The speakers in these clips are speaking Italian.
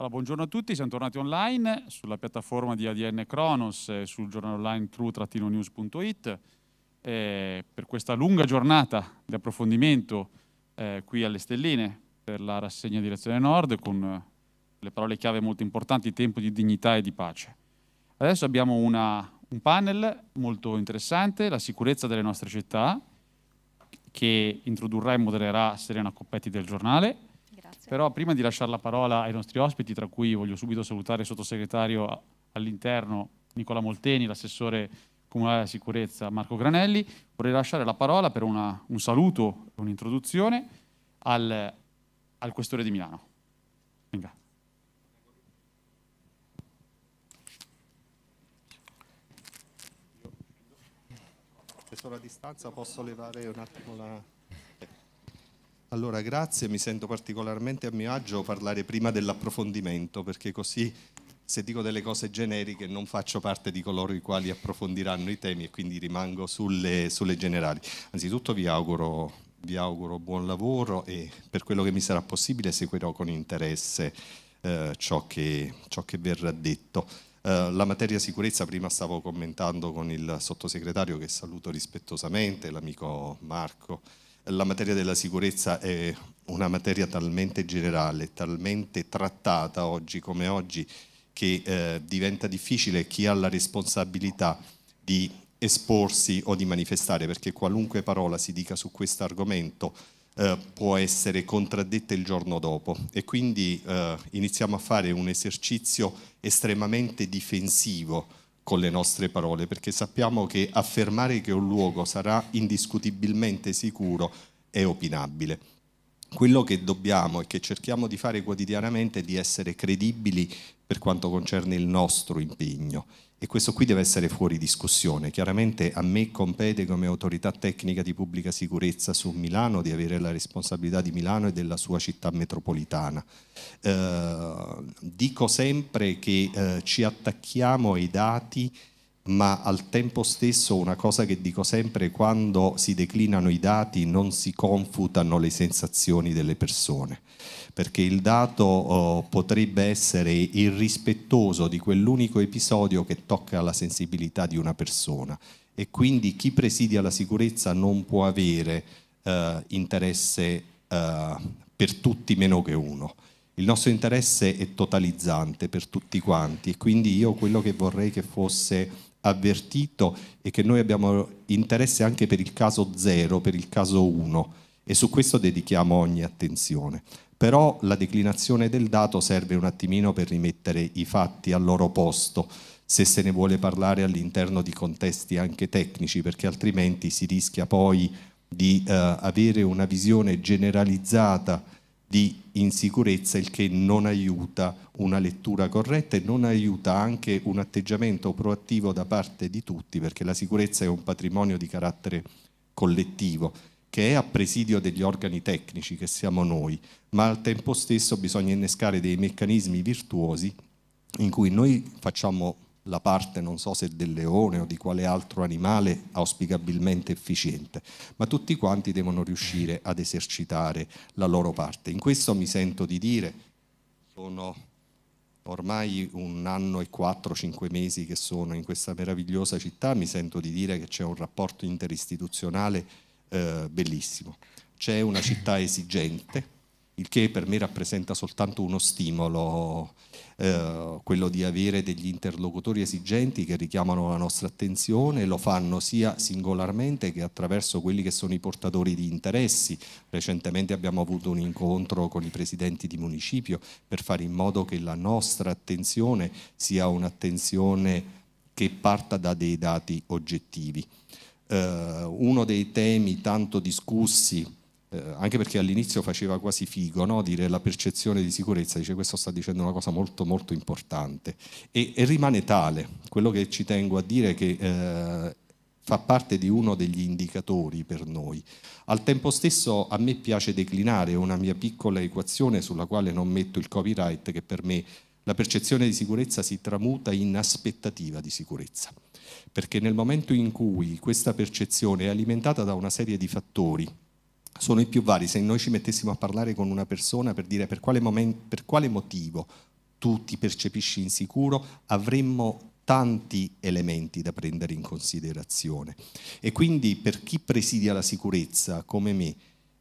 Allora, buongiorno a tutti, siamo tornati online sulla piattaforma di ADN Cronos e sul giornale online true-news.it per questa lunga giornata di approfondimento eh, qui alle Stelline per la rassegna Direzione Nord con eh, le parole chiave molto importanti, tempo di dignità e di pace. Adesso abbiamo una, un panel molto interessante, la sicurezza delle nostre città, che introdurrà e modererà Serena Coppetti del giornale Grazie. Però prima di lasciare la parola ai nostri ospiti, tra cui voglio subito salutare il sottosegretario all'interno Nicola Molteni, l'assessore comunale della sicurezza Marco Granelli, vorrei lasciare la parola per una, un saluto, un'introduzione al, al questore di Milano. Venga. Se sono a distanza posso levare un attimo la... Allora, grazie, mi sento particolarmente a mio agio parlare prima dell'approfondimento, perché così se dico delle cose generiche non faccio parte di coloro i quali approfondiranno i temi e quindi rimango sulle, sulle generali. Anzitutto vi auguro, vi auguro, buon lavoro e per quello che mi sarà possibile seguirò con interesse eh, ciò, che, ciò, che, verrà detto. Eh, la materia sicurezza, prima stavo commentando con il sottosegretario che saluto rispettosamente, l'amico Marco la materia della sicurezza è una materia talmente generale, talmente trattata oggi come oggi, che eh, diventa difficile chi ha la responsabilità di esporsi o di manifestare, perché qualunque parola si dica su questo argomento eh, può essere contraddetta il giorno dopo e quindi eh, iniziamo a fare un esercizio estremamente difensivo con le nostre parole, perché sappiamo che affermare che un luogo sarà indiscutibilmente sicuro è opinabile quello che dobbiamo e che cerchiamo di fare quotidianamente è di essere credibili per quanto concerne il nostro impegno e questo qui deve essere fuori discussione. Chiaramente a me compete come autorità tecnica di pubblica sicurezza su Milano di avere la responsabilità di Milano e della sua città metropolitana. Eh, dico sempre che eh, ci attacchiamo ai dati ma al tempo stesso una cosa che dico sempre, quando si declinano i dati non si confutano le sensazioni delle persone, perché il dato oh, potrebbe essere irrispettoso di quell'unico episodio che tocca la sensibilità di una persona e quindi chi presidia la sicurezza non può avere eh, interesse eh, per tutti meno che uno il nostro interesse è totalizzante per tutti quanti e quindi io quello che vorrei che fosse avvertito e che noi abbiamo interesse anche per il caso 0, per il caso 1 e su questo dedichiamo ogni attenzione. Però la declinazione del dato serve un attimino per rimettere i fatti al loro posto, se se ne vuole parlare all'interno di contesti anche tecnici, perché altrimenti si rischia poi di eh, avere una visione generalizzata di insicurezza, il che non aiuta una lettura corretta e non aiuta anche un atteggiamento proattivo da parte di tutti, perché la sicurezza è un patrimonio di carattere collettivo che è a presidio degli organi tecnici che siamo noi, ma al tempo stesso bisogna innescare dei meccanismi virtuosi in cui noi facciamo la parte non so se del leone o di quale altro animale auspicabilmente efficiente, ma tutti quanti devono riuscire ad esercitare la loro parte. In questo mi sento di dire, sono ormai un anno e quattro, cinque mesi che sono in questa meravigliosa città, mi sento di dire che c'è un rapporto interistituzionale eh, bellissimo. C'è una città esigente, il che per me rappresenta soltanto uno stimolo, eh, quello di avere degli interlocutori esigenti che richiamano la nostra attenzione e lo fanno sia singolarmente che attraverso quelli che sono i portatori di interessi. Recentemente abbiamo avuto un incontro con i presidenti di municipio per fare in modo che la nostra attenzione sia un'attenzione che parta da dei dati oggettivi. Eh, uno dei temi tanto discussi eh, anche perché all'inizio faceva quasi figo no? dire la percezione di sicurezza, dice questo sta dicendo una cosa molto molto importante e, e rimane tale, quello che ci tengo a dire è che eh, fa parte di uno degli indicatori per noi. Al tempo stesso a me piace declinare una mia piccola equazione sulla quale non metto il copyright che per me la percezione di sicurezza si tramuta in aspettativa di sicurezza, perché nel momento in cui questa percezione è alimentata da una serie di fattori, sono i più vari. Se noi ci mettessimo a parlare con una persona per dire per quale, momento, per quale motivo tu ti percepisci insicuro, avremmo tanti elementi da prendere in considerazione. E quindi per chi presidia la sicurezza come me,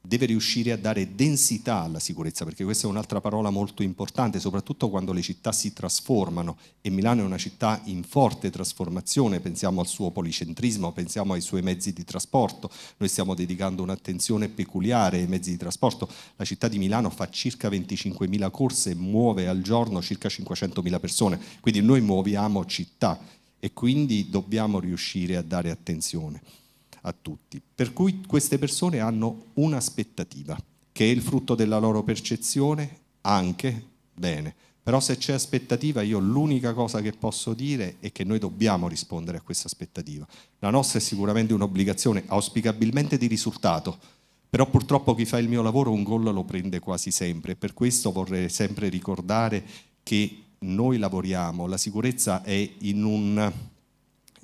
deve riuscire a dare densità alla sicurezza, perché questa è un'altra parola molto importante, soprattutto quando le città si trasformano e Milano è una città in forte trasformazione, pensiamo al suo policentrismo, pensiamo ai suoi mezzi di trasporto, noi stiamo dedicando un'attenzione peculiare ai mezzi di trasporto, la città di Milano fa circa 25.000 corse e muove al giorno circa 500.000 persone, quindi noi muoviamo città e quindi dobbiamo riuscire a dare attenzione a tutti. Per cui queste persone hanno un'aspettativa, che è il frutto della loro percezione, anche bene. Però se c'è aspettativa, io l'unica cosa che posso dire è che noi dobbiamo rispondere a questa aspettativa. La nostra è sicuramente un'obbligazione, auspicabilmente di risultato, però purtroppo chi fa il mio lavoro un gol lo prende quasi sempre. Per questo vorrei sempre ricordare che noi lavoriamo, la sicurezza è in un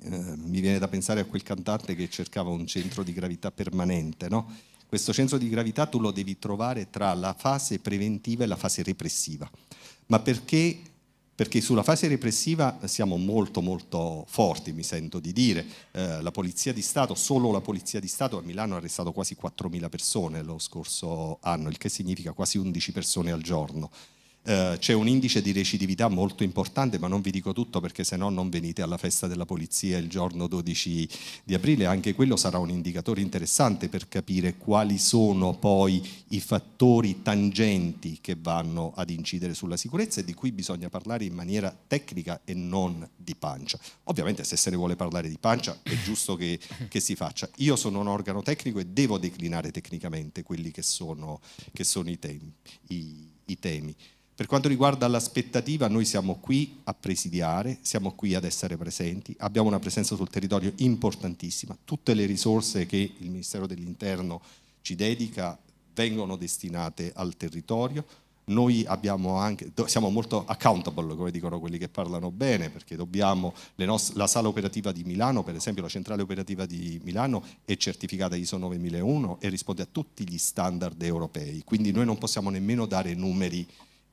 eh, mi viene da pensare a quel cantante che cercava un centro di gravità permanente, no? Questo centro di gravità tu lo devi trovare tra la fase preventiva e la fase repressiva. Ma perché? Perché sulla fase repressiva siamo molto molto forti, mi sento di dire. Eh, la Polizia di Stato, solo la Polizia di Stato a Milano ha arrestato quasi 4.000 persone lo scorso anno, il che significa quasi 11 persone al giorno. Eh, c'è un indice di recidività molto importante, ma non vi dico tutto perché se no non venite alla festa della polizia il giorno 12 di aprile, anche quello sarà un indicatore interessante per capire quali sono poi i fattori tangenti che vanno ad incidere sulla sicurezza e di cui bisogna parlare in maniera tecnica e non di pancia. Ovviamente se se ne vuole parlare di pancia è giusto che, che si faccia. Io sono un organo tecnico e devo declinare tecnicamente quelli che sono, che sono i temi. I, i temi. Per quanto riguarda l'aspettativa, noi siamo qui a presidiare, siamo qui ad essere presenti, abbiamo una presenza sul territorio importantissima, tutte le risorse che il Ministero dell'Interno ci dedica vengono destinate al territorio, noi anche, siamo molto accountable, come dicono quelli che parlano bene, perché dobbiamo, nostre, la sala operativa di Milano, per esempio la centrale operativa di Milano è certificata ISO 9001 e risponde a tutti gli standard europei, quindi noi non possiamo nemmeno dare numeri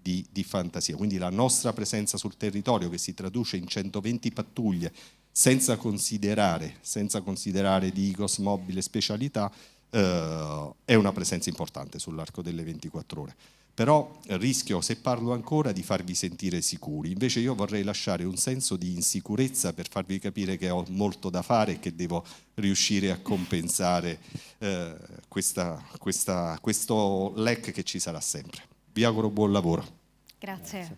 di, di fantasia. Quindi la nostra presenza sul territorio che si traduce in 120 pattuglie senza considerare, senza considerare di cosmobile specialità, eh, è una presenza importante sull'arco delle 24 ore. Però rischio, se parlo ancora, di farvi sentire sicuri. Invece io vorrei lasciare un senso di insicurezza per farvi capire che ho molto da fare e che devo riuscire a compensare eh, questa, questa, questo lack che ci sarà sempre vi auguro buon lavoro. Grazie.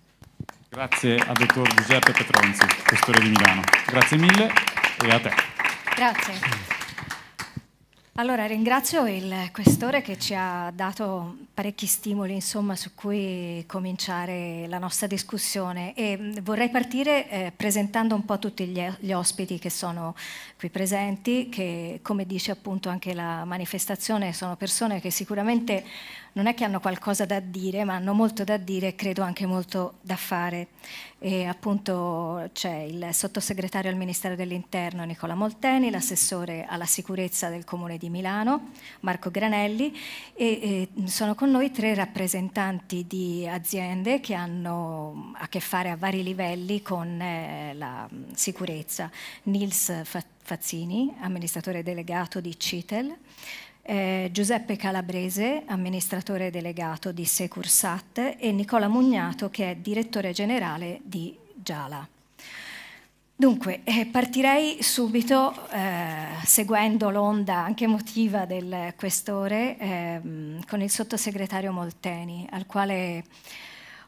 Grazie al dottor Giuseppe Petronzi, questore di Milano. Grazie mille e a te. Grazie. Allora ringrazio il questore che ci ha dato parecchi stimoli insomma, su cui cominciare la nostra discussione e mm, vorrei partire eh, presentando un po' tutti gli, gli, ospiti che sono qui presenti che come dice appunto anche la manifestazione sono persone che sicuramente non è che hanno qualcosa da dire, ma hanno molto da dire e credo anche molto da fare. E appunto c'è il sottosegretario al Ministero dell'Interno Nicola Molteni, l'assessore alla sicurezza del Comune di Milano Marco Granelli e, e sono con noi tre rappresentanti di aziende che hanno a che fare a vari livelli con eh, la sicurezza. Nils Fazzini, amministratore delegato di Citel, eh, Giuseppe Calabrese, amministratore delegato di Secursat, e Nicola Mugnato, che è direttore generale di Giala. Dunque, eh, partirei subito eh, seguendo l'onda anche emotiva del questore ehm, con il sottosegretario Molteni, al quale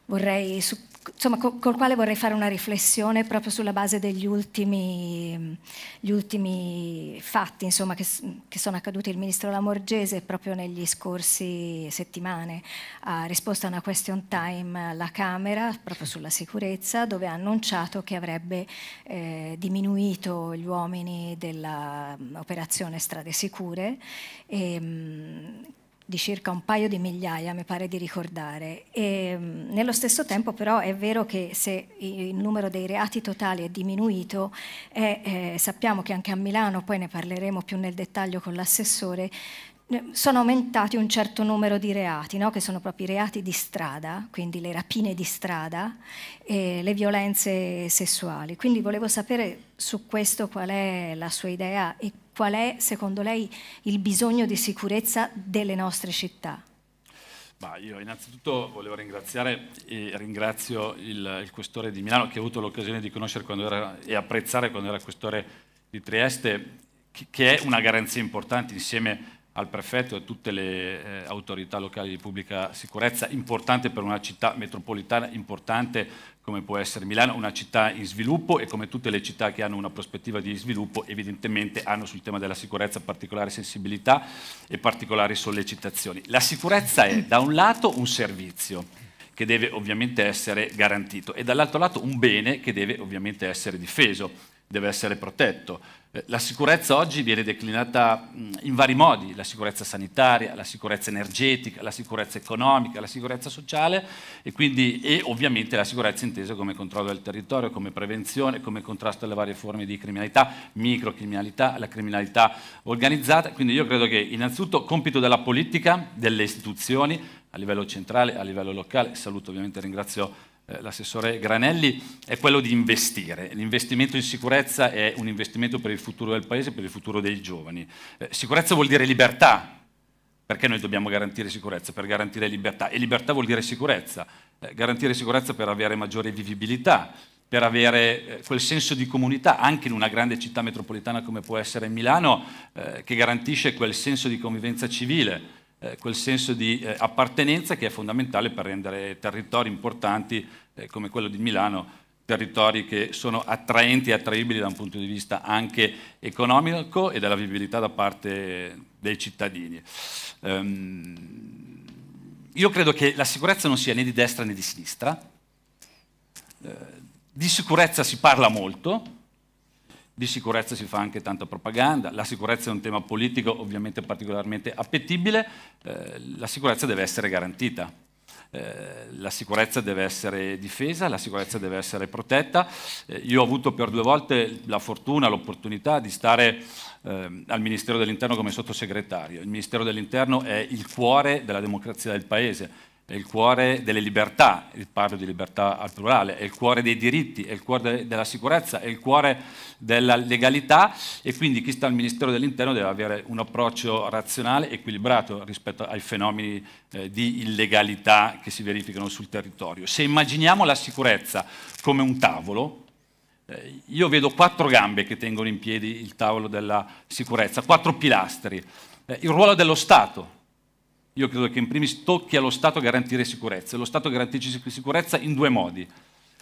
vorrei, su insomma, co- col quale vorrei fare una riflessione proprio sulla base degli ultimi, ultimi fatti insomma, che, che, sono accaduti. Il ministro Lamorgese proprio negli scorsi settimane ha risposto a una question time alla Camera proprio sulla sicurezza dove ha annunciato che avrebbe eh, diminuito gli uomini dell'operazione mm, Strade Sicure. E, ehm, mh, di circa un paio di migliaia, mi pare di ricordare. E, mm, nello stesso tempo però è vero che se il numero dei reati totali è diminuito, è, eh, sappiamo che anche a Milano, poi ne parleremo più nel dettaglio con l'assessore, sono aumentati un certo numero di reati, no? che sono proprio i reati di strada, quindi le rapine di strada e le violenze sessuali. Quindi volevo sapere su questo qual è la sua idea e qual è secondo lei il bisogno di sicurezza delle nostre città? Ma io innanzitutto volevo ringraziare e ringrazio il, il, questore di Milano che ho avuto l'occasione di conoscere era, e apprezzare quando era questore di Trieste, che, che, è una garanzia importante insieme al prefetto e a tutte le eh, autorità locali di pubblica sicurezza, importante per una città metropolitana, importante come può essere Milano, una città in sviluppo e come tutte le città che hanno una prospettiva di sviluppo evidentemente hanno sul tema della sicurezza particolare sensibilità e particolari sollecitazioni. La sicurezza è da un lato un servizio che deve ovviamente essere garantito e dall'altro lato un bene che deve ovviamente essere difeso deve essere protetto. Eh, la sicurezza oggi viene declinata mm, in vari modi, la sicurezza sanitaria, la sicurezza energetica, la sicurezza economica, la sicurezza sociale e, quindi, e ovviamente la sicurezza intesa come controllo del territorio, come prevenzione, come contrasto alle varie forme di criminalità, microcriminalità, la criminalità organizzata. Quindi io credo che innanzitutto compito della politica, delle istituzioni a livello centrale, a livello locale, saluto ovviamente e ringrazio eh, l'assessore Granelli, è quello di investire. L'investimento in sicurezza è un investimento per il futuro del Paese, per il futuro dei giovani. Eh, sicurezza vuol dire libertà, perché noi dobbiamo garantire sicurezza? Per garantire libertà. E libertà vuol dire sicurezza. Eh, garantire sicurezza per avere maggiore vivibilità, per avere quel senso di comunità, anche in una grande città metropolitana come può essere Milano, che garantisce quel senso di convivenza civile eh, quel senso di eh, appartenenza che è fondamentale per rendere territori importanti eh, come quello di Milano territori che sono attraenti e attraibili da un punto di vista anche economico e della vivibilità da parte dei cittadini. Um, io credo che la sicurezza non sia né di destra né di sinistra, eh, di sicurezza si parla molto, di sicurezza si fa anche tanta propaganda, la sicurezza è un tema politico ovviamente particolarmente appetibile, eh, la sicurezza deve essere garantita, eh, la sicurezza deve essere difesa, la sicurezza deve essere protetta. Eh, io ho avuto per due volte la fortuna, l'opportunità di stare ehm, al Ministero dell'Interno come sottosegretario. Il Ministero dell'Interno è il cuore della democrazia del Paese è il cuore delle libertà, parlo di libertà al plurale, è il cuore dei diritti, è il cuore della sicurezza, è il cuore della legalità e quindi chi sta al Ministero dell'Interno deve avere un approccio razionale, equilibrato rispetto ai fenomeni eh, di illegalità che si verificano sul territorio. Se immaginiamo la sicurezza come un tavolo, eh, io vedo quattro gambe che tengono in piedi il tavolo della sicurezza, quattro pilastri. Eh, il ruolo dello Stato, io credo che in primis tocchi allo Stato garantire sicurezza. E lo Stato garantisce sicurezza in due modi.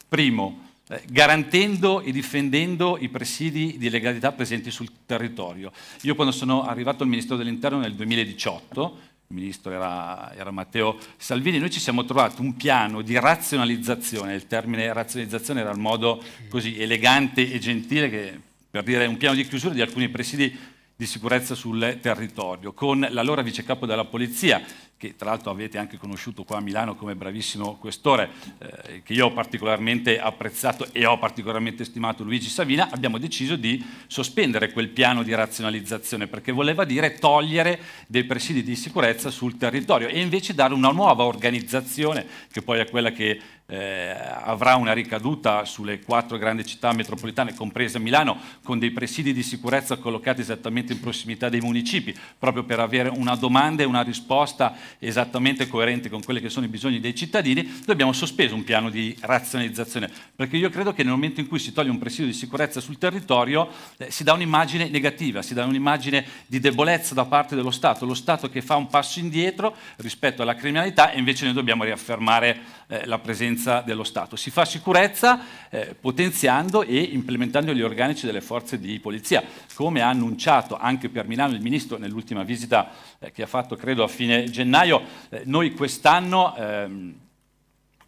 Primo, eh, garantendo e difendendo i presidi di legalità presenti sul territorio. Io quando sono arrivato al Ministero dell'Interno nel 2018, il ministro era, era, Matteo Salvini, noi ci siamo trovati un piano di razionalizzazione, il termine razionalizzazione era il modo così elegante e gentile che, per dire un piano di chiusura di alcuni presidi di sicurezza sul territorio, con l'allora vice capo della polizia, che tra l'altro avete anche conosciuto qua a Milano come bravissimo questore, eh, che io ho particolarmente apprezzato e ho particolarmente stimato Luigi Savina, abbiamo deciso di sospendere quel piano di razionalizzazione, perché voleva dire togliere dei presidi di sicurezza sul territorio e invece dare una nuova organizzazione, che poi è quella che eh, avrà una ricaduta sulle quattro grandi città metropolitane, compresa Milano, con dei presidi di sicurezza collocati esattamente in prossimità dei municipi, proprio per avere una domanda e una risposta esattamente coerente con quelli che sono i bisogni dei cittadini, noi abbiamo sospeso un piano di razionalizzazione, perché io credo che nel momento in cui si toglie un presidio di sicurezza sul territorio eh, si dà un'immagine negativa, si dà un'immagine di debolezza da parte dello Stato, lo Stato che fa un passo indietro rispetto alla criminalità e invece noi dobbiamo riaffermare eh, la presenza presenza dello Stato. Si fa sicurezza eh, potenziando e implementando gli organici delle forze di polizia, come ha annunciato anche per Milano il Ministro nell'ultima visita eh, che ha fatto credo a fine gennaio. Eh, noi quest'anno ehm,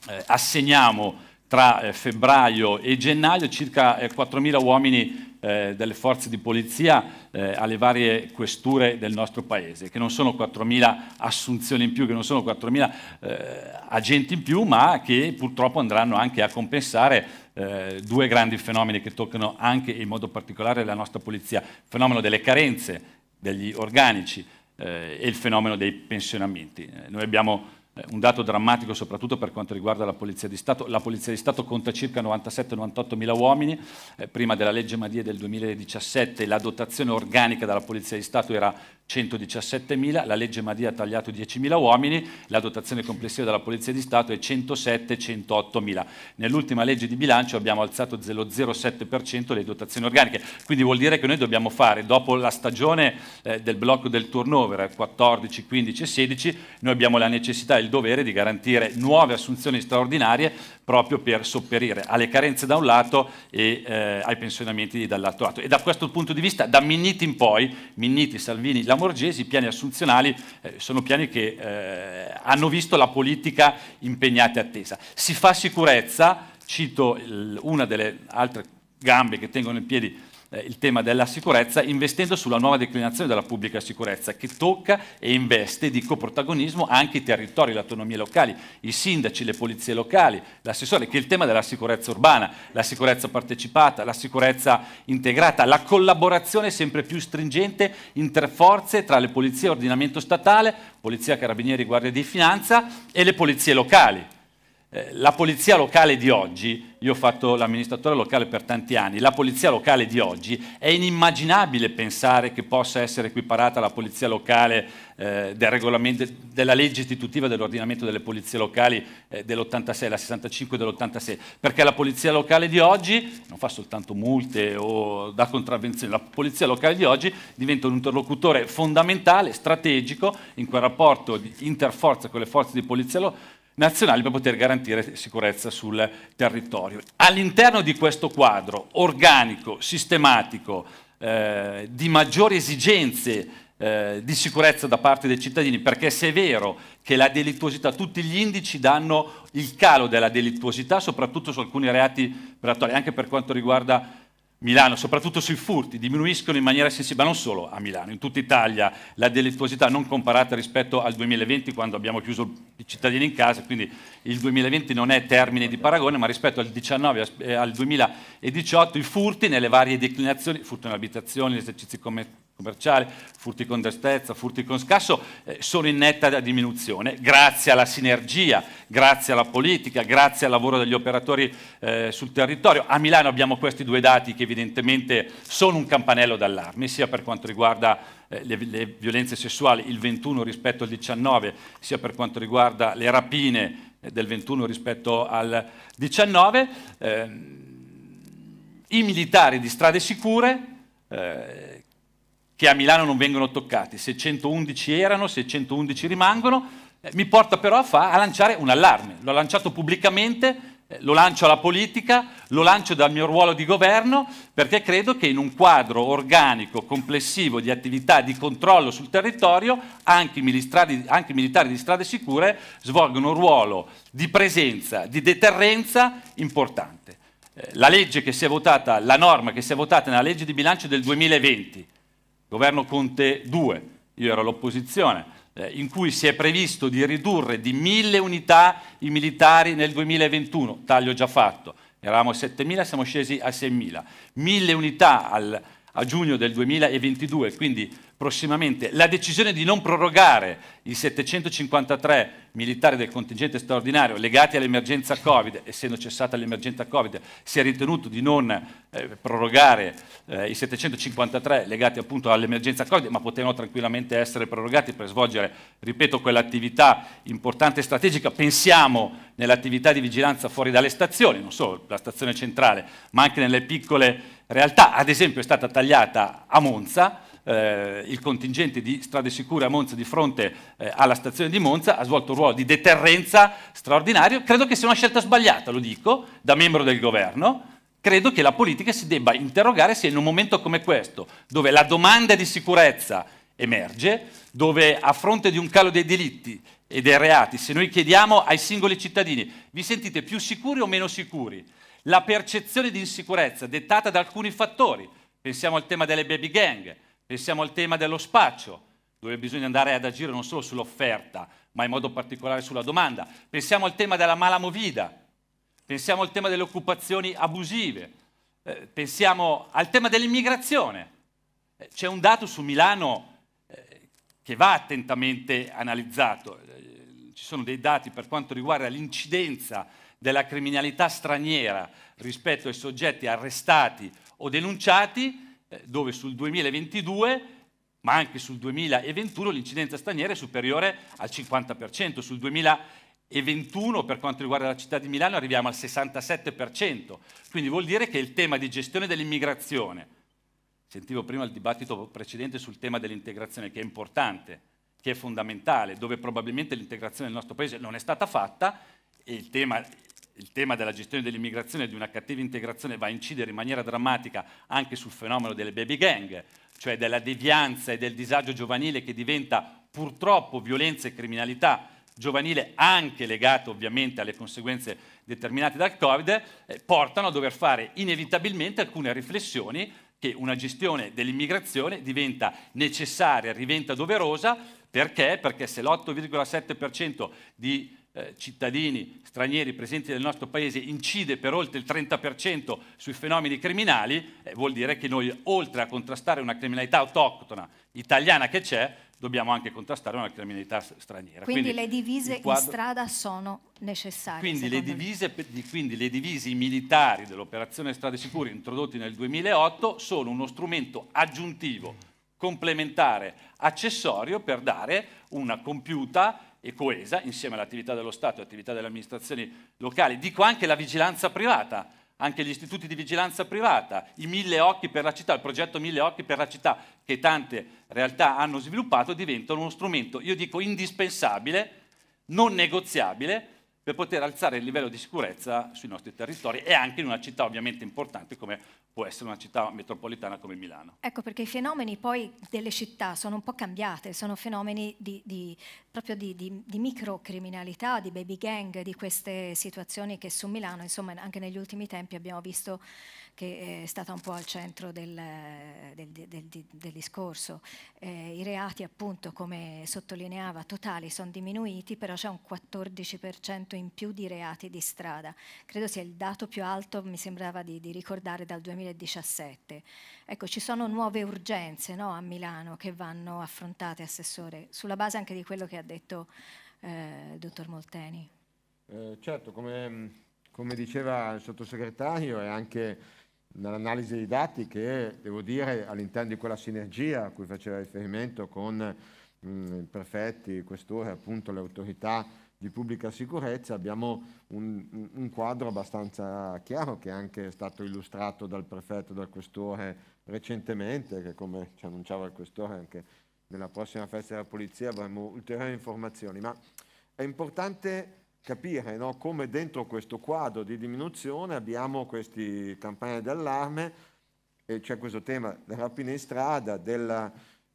eh, assegniamo tra eh, febbraio e gennaio circa 4.000 eh, uomini eh, delle forze di polizia eh, alle varie questure del nostro Paese, che non sono 4.000 assunzioni in più, che non sono 4.000 eh, agenti in più, ma che purtroppo andranno anche a compensare eh, due grandi fenomeni che toccano anche in modo particolare la nostra polizia, il fenomeno delle carenze degli organici eh, e il fenomeno dei pensionamenti. Eh, noi abbiamo eh, un dato drammatico soprattutto per quanto riguarda la Polizia di Stato. La Polizia di Stato conta circa 97-98 mila uomini, eh, prima della legge Madie del 2017 la dotazione organica della Polizia di Stato era 117.000, la legge Madia ha tagliato 10.000 uomini, la dotazione complessiva della Polizia di Stato è 107-108.000. Nell'ultima legge di bilancio abbiamo alzato 0,07% le dotazioni organiche, quindi vuol dire che noi dobbiamo fare, dopo la stagione eh, del blocco del turnover 14, eh, 15 e 16, noi abbiamo la necessità e il dovere di garantire nuove assunzioni straordinarie proprio per sopperire alle carenze da un lato e eh, ai pensionamenti dall'altro lato. E da questo punto di vista, da Minniti in poi, Minniti, Salvini, Lamorgesi, i piani assunzionali eh, sono piani che eh, hanno visto la politica impegnata e attesa. Si fa sicurezza, cito una delle altre gambe che tengono in piedi eh, il tema della sicurezza investendo sulla nuova declinazione della pubblica sicurezza che tocca e investe di coprotagonismo anche i territori, le autonomie locali, i sindaci, le polizie locali, l'assessore, che è il tema della sicurezza urbana, la sicurezza partecipata, la sicurezza integrata, la collaborazione sempre più stringente interforze tra le polizie e ordinamento statale, polizia, carabinieri, guardia di finanza e le polizie locali eh, la polizia locale di oggi, io ho fatto l'amministratore locale per tanti anni, la polizia locale di oggi è inimmaginabile pensare che possa essere equiparata alla polizia locale eh, del della legge istitutiva dell'ordinamento delle polizie locali eh, dell'86, la 65 dell'86, perché la polizia locale di oggi non fa soltanto multe o da contravvenzione, la polizia locale di oggi diventa un interlocutore fondamentale, strategico in quel rapporto interforza con le forze di polizia locale nazionali per poter garantire sicurezza sul territorio. All'interno di questo quadro organico, sistematico, eh, di maggiori esigenze eh, di sicurezza da parte dei cittadini, perché se è vero che la delittuosità, tutti gli indici danno il calo della delittuosità, soprattutto su alcuni reati predatori, anche per quanto riguarda Milano, soprattutto sui furti, diminuiscono in maniera sensibile, non solo a Milano, in tutta Italia la delittuosità non comparata rispetto al 2020 quando abbiamo chiuso i cittadini in casa, quindi il 2020 non è termine di paragone, ma rispetto al, 19, eh, al 2018 i furti nelle varie declinazioni, furto in abitazioni, esercizi commerciali, commerciale, furti con destrezza, furti con scasso, eh, sono in netta diminuzione grazie alla sinergia, grazie alla politica, grazie al lavoro degli operatori eh, sul territorio. A Milano abbiamo questi due dati che evidentemente sono un campanello d'allarme, sia per quanto riguarda eh, le, le, violenze sessuali, il 21 rispetto al 19, sia per quanto riguarda le rapine eh, del 21 rispetto al 19. Ehm, I militari di strade sicure eh, che a Milano non vengono toccati, 611 erano, 611 rimangono, eh, mi porta però a, fa, a, lanciare un allarme. L'ho lanciato pubblicamente, eh, lo lancio alla politica, lo lancio dal mio ruolo di governo, perché credo che in un quadro organico, complessivo di attività di controllo sul territorio, anche i militari, anche i militari di strade sicure svolgono un ruolo di presenza, di deterrenza importante. Eh, la legge che si è votata, la norma che si è votata nella legge di bilancio del 2020, governo Conte 2, io ero all'opposizione, eh, in cui si è previsto di ridurre di mille unità i militari nel 2021, taglio già fatto, eravamo a 7.000, siamo scesi a 6.000, mille unità al, a giugno del 2022, quindi prossimamente, la decisione di non prorogare i 753 militari del contingente straordinario legati all'emergenza Covid, essendo cessata l'emergenza Covid, si è ritenuto di non eh, prorogare eh, i 753 legati appunto all'emergenza Covid, ma potevano tranquillamente essere prorogati per svolgere, ripeto, quell'attività importante e strategica. Pensiamo nell'attività di vigilanza fuori dalle stazioni, non solo la stazione centrale, ma anche nelle piccole realtà, ad esempio, è stata tagliata a Monza, eh, il contingente di strade sicure a Monza di fronte eh, alla stazione di Monza ha svolto un ruolo di deterrenza straordinario. Credo che sia una scelta sbagliata, lo dico, da membro del governo. Credo che la politica si debba interrogare se in un momento come questo, dove la domanda di sicurezza emerge, dove a fronte di un calo dei delitti e dei reati, se noi chiediamo ai singoli cittadini vi sentite più sicuri o meno sicuri, la percezione di insicurezza dettata da alcuni fattori. Pensiamo al tema delle baby gang, pensiamo al tema dello spaccio, dove bisogna andare ad agire non solo sull'offerta, ma in modo particolare sulla domanda. Pensiamo al tema della mala movida, pensiamo al tema delle occupazioni abusive, eh, pensiamo al tema dell'immigrazione. Eh, c'è un dato su Milano eh, che va attentamente analizzato. Eh, ci sono dei dati per quanto riguarda l'incidenza della criminalità straniera rispetto ai soggetti arrestati o denunciati, eh, dove sul 2022 ma anche sul 2021 l'incidenza straniera è superiore al 50%, sul 2021 per quanto riguarda la città di Milano arriviamo al 67%, quindi vuol dire che il tema di gestione dell'immigrazione, sentivo prima il dibattito precedente sul tema dell'integrazione che è importante, che è fondamentale, dove probabilmente l'integrazione del nostro paese non è stata fatta, e il tema il tema della gestione dell'immigrazione e di una cattiva integrazione va a incidere in maniera drammatica anche sul fenomeno delle baby gang, cioè della devianza e del disagio giovanile che diventa purtroppo violenza e criminalità giovanile anche legato ovviamente alle conseguenze determinate dal Covid, eh, portano a dover fare inevitabilmente alcune riflessioni che una gestione dell'immigrazione diventa necessaria, diventa doverosa, perché? Perché se l'8,7% di eh, cittadini stranieri presenti nel nostro paese incide per oltre il 30% sui fenomeni criminali, eh, vuol dire che noi oltre a contrastare una criminalità autoctona italiana che c'è, dobbiamo anche contrastare una criminalità straniera. Quindi, quindi le divise quadro... in strada sono necessarie. Quindi le, divise, quindi le divisi militari dell'operazione Strade Sicure introdotti nel 2008 sono uno strumento aggiuntivo, complementare, accessorio per dare una compiuta e coesa, insieme all'attività dello Stato e all'attività delle amministrazioni locali. Dico anche la vigilanza privata, anche gli istituti di vigilanza privata, i mille occhi per la città, il progetto mille occhi per la città che tante realtà hanno sviluppato diventano uno strumento, io dico indispensabile, non negoziabile, per poter alzare il livello di sicurezza sui nostri territori e anche in una città ovviamente importante come può essere una città metropolitana come Milano. Ecco perché i fenomeni poi delle città sono un po' cambiate, sono fenomeni di, di, proprio di, di microcriminalità, di baby gang, di queste situazioni che su Milano, insomma anche negli ultimi tempi abbiamo visto che eh, è stata un po' al centro del, del, del, del discorso. Eh, I reati appunto come sottolineava totali sono diminuiti però c'è un 14% in più di reati di strada. Credo sia il dato più alto, mi sembrava di, di ricordare, dal 2017. Ecco, ci sono nuove urgenze no, a Milano che vanno affrontate, Assessore, sulla base anche di quello che ha detto eh, il Dottor Molteni. Eh, certo, come, come, diceva il sottosegretario e anche nell'analisi dei dati che, devo dire, all'interno di quella sinergia a cui faceva riferimento con mh, mm, i prefetti, i questori, appunto le autorità di pubblica sicurezza, abbiamo un, un, quadro abbastanza chiaro che è anche stato illustrato dal prefetto, dal questore recentemente, che come ci annunciava il questore anche nella prossima festa della polizia avremo ulteriori informazioni, ma è importante capire no? come dentro questo quadro di diminuzione abbiamo queste campagne d'allarme e c'è questo tema della rapina in strada, della,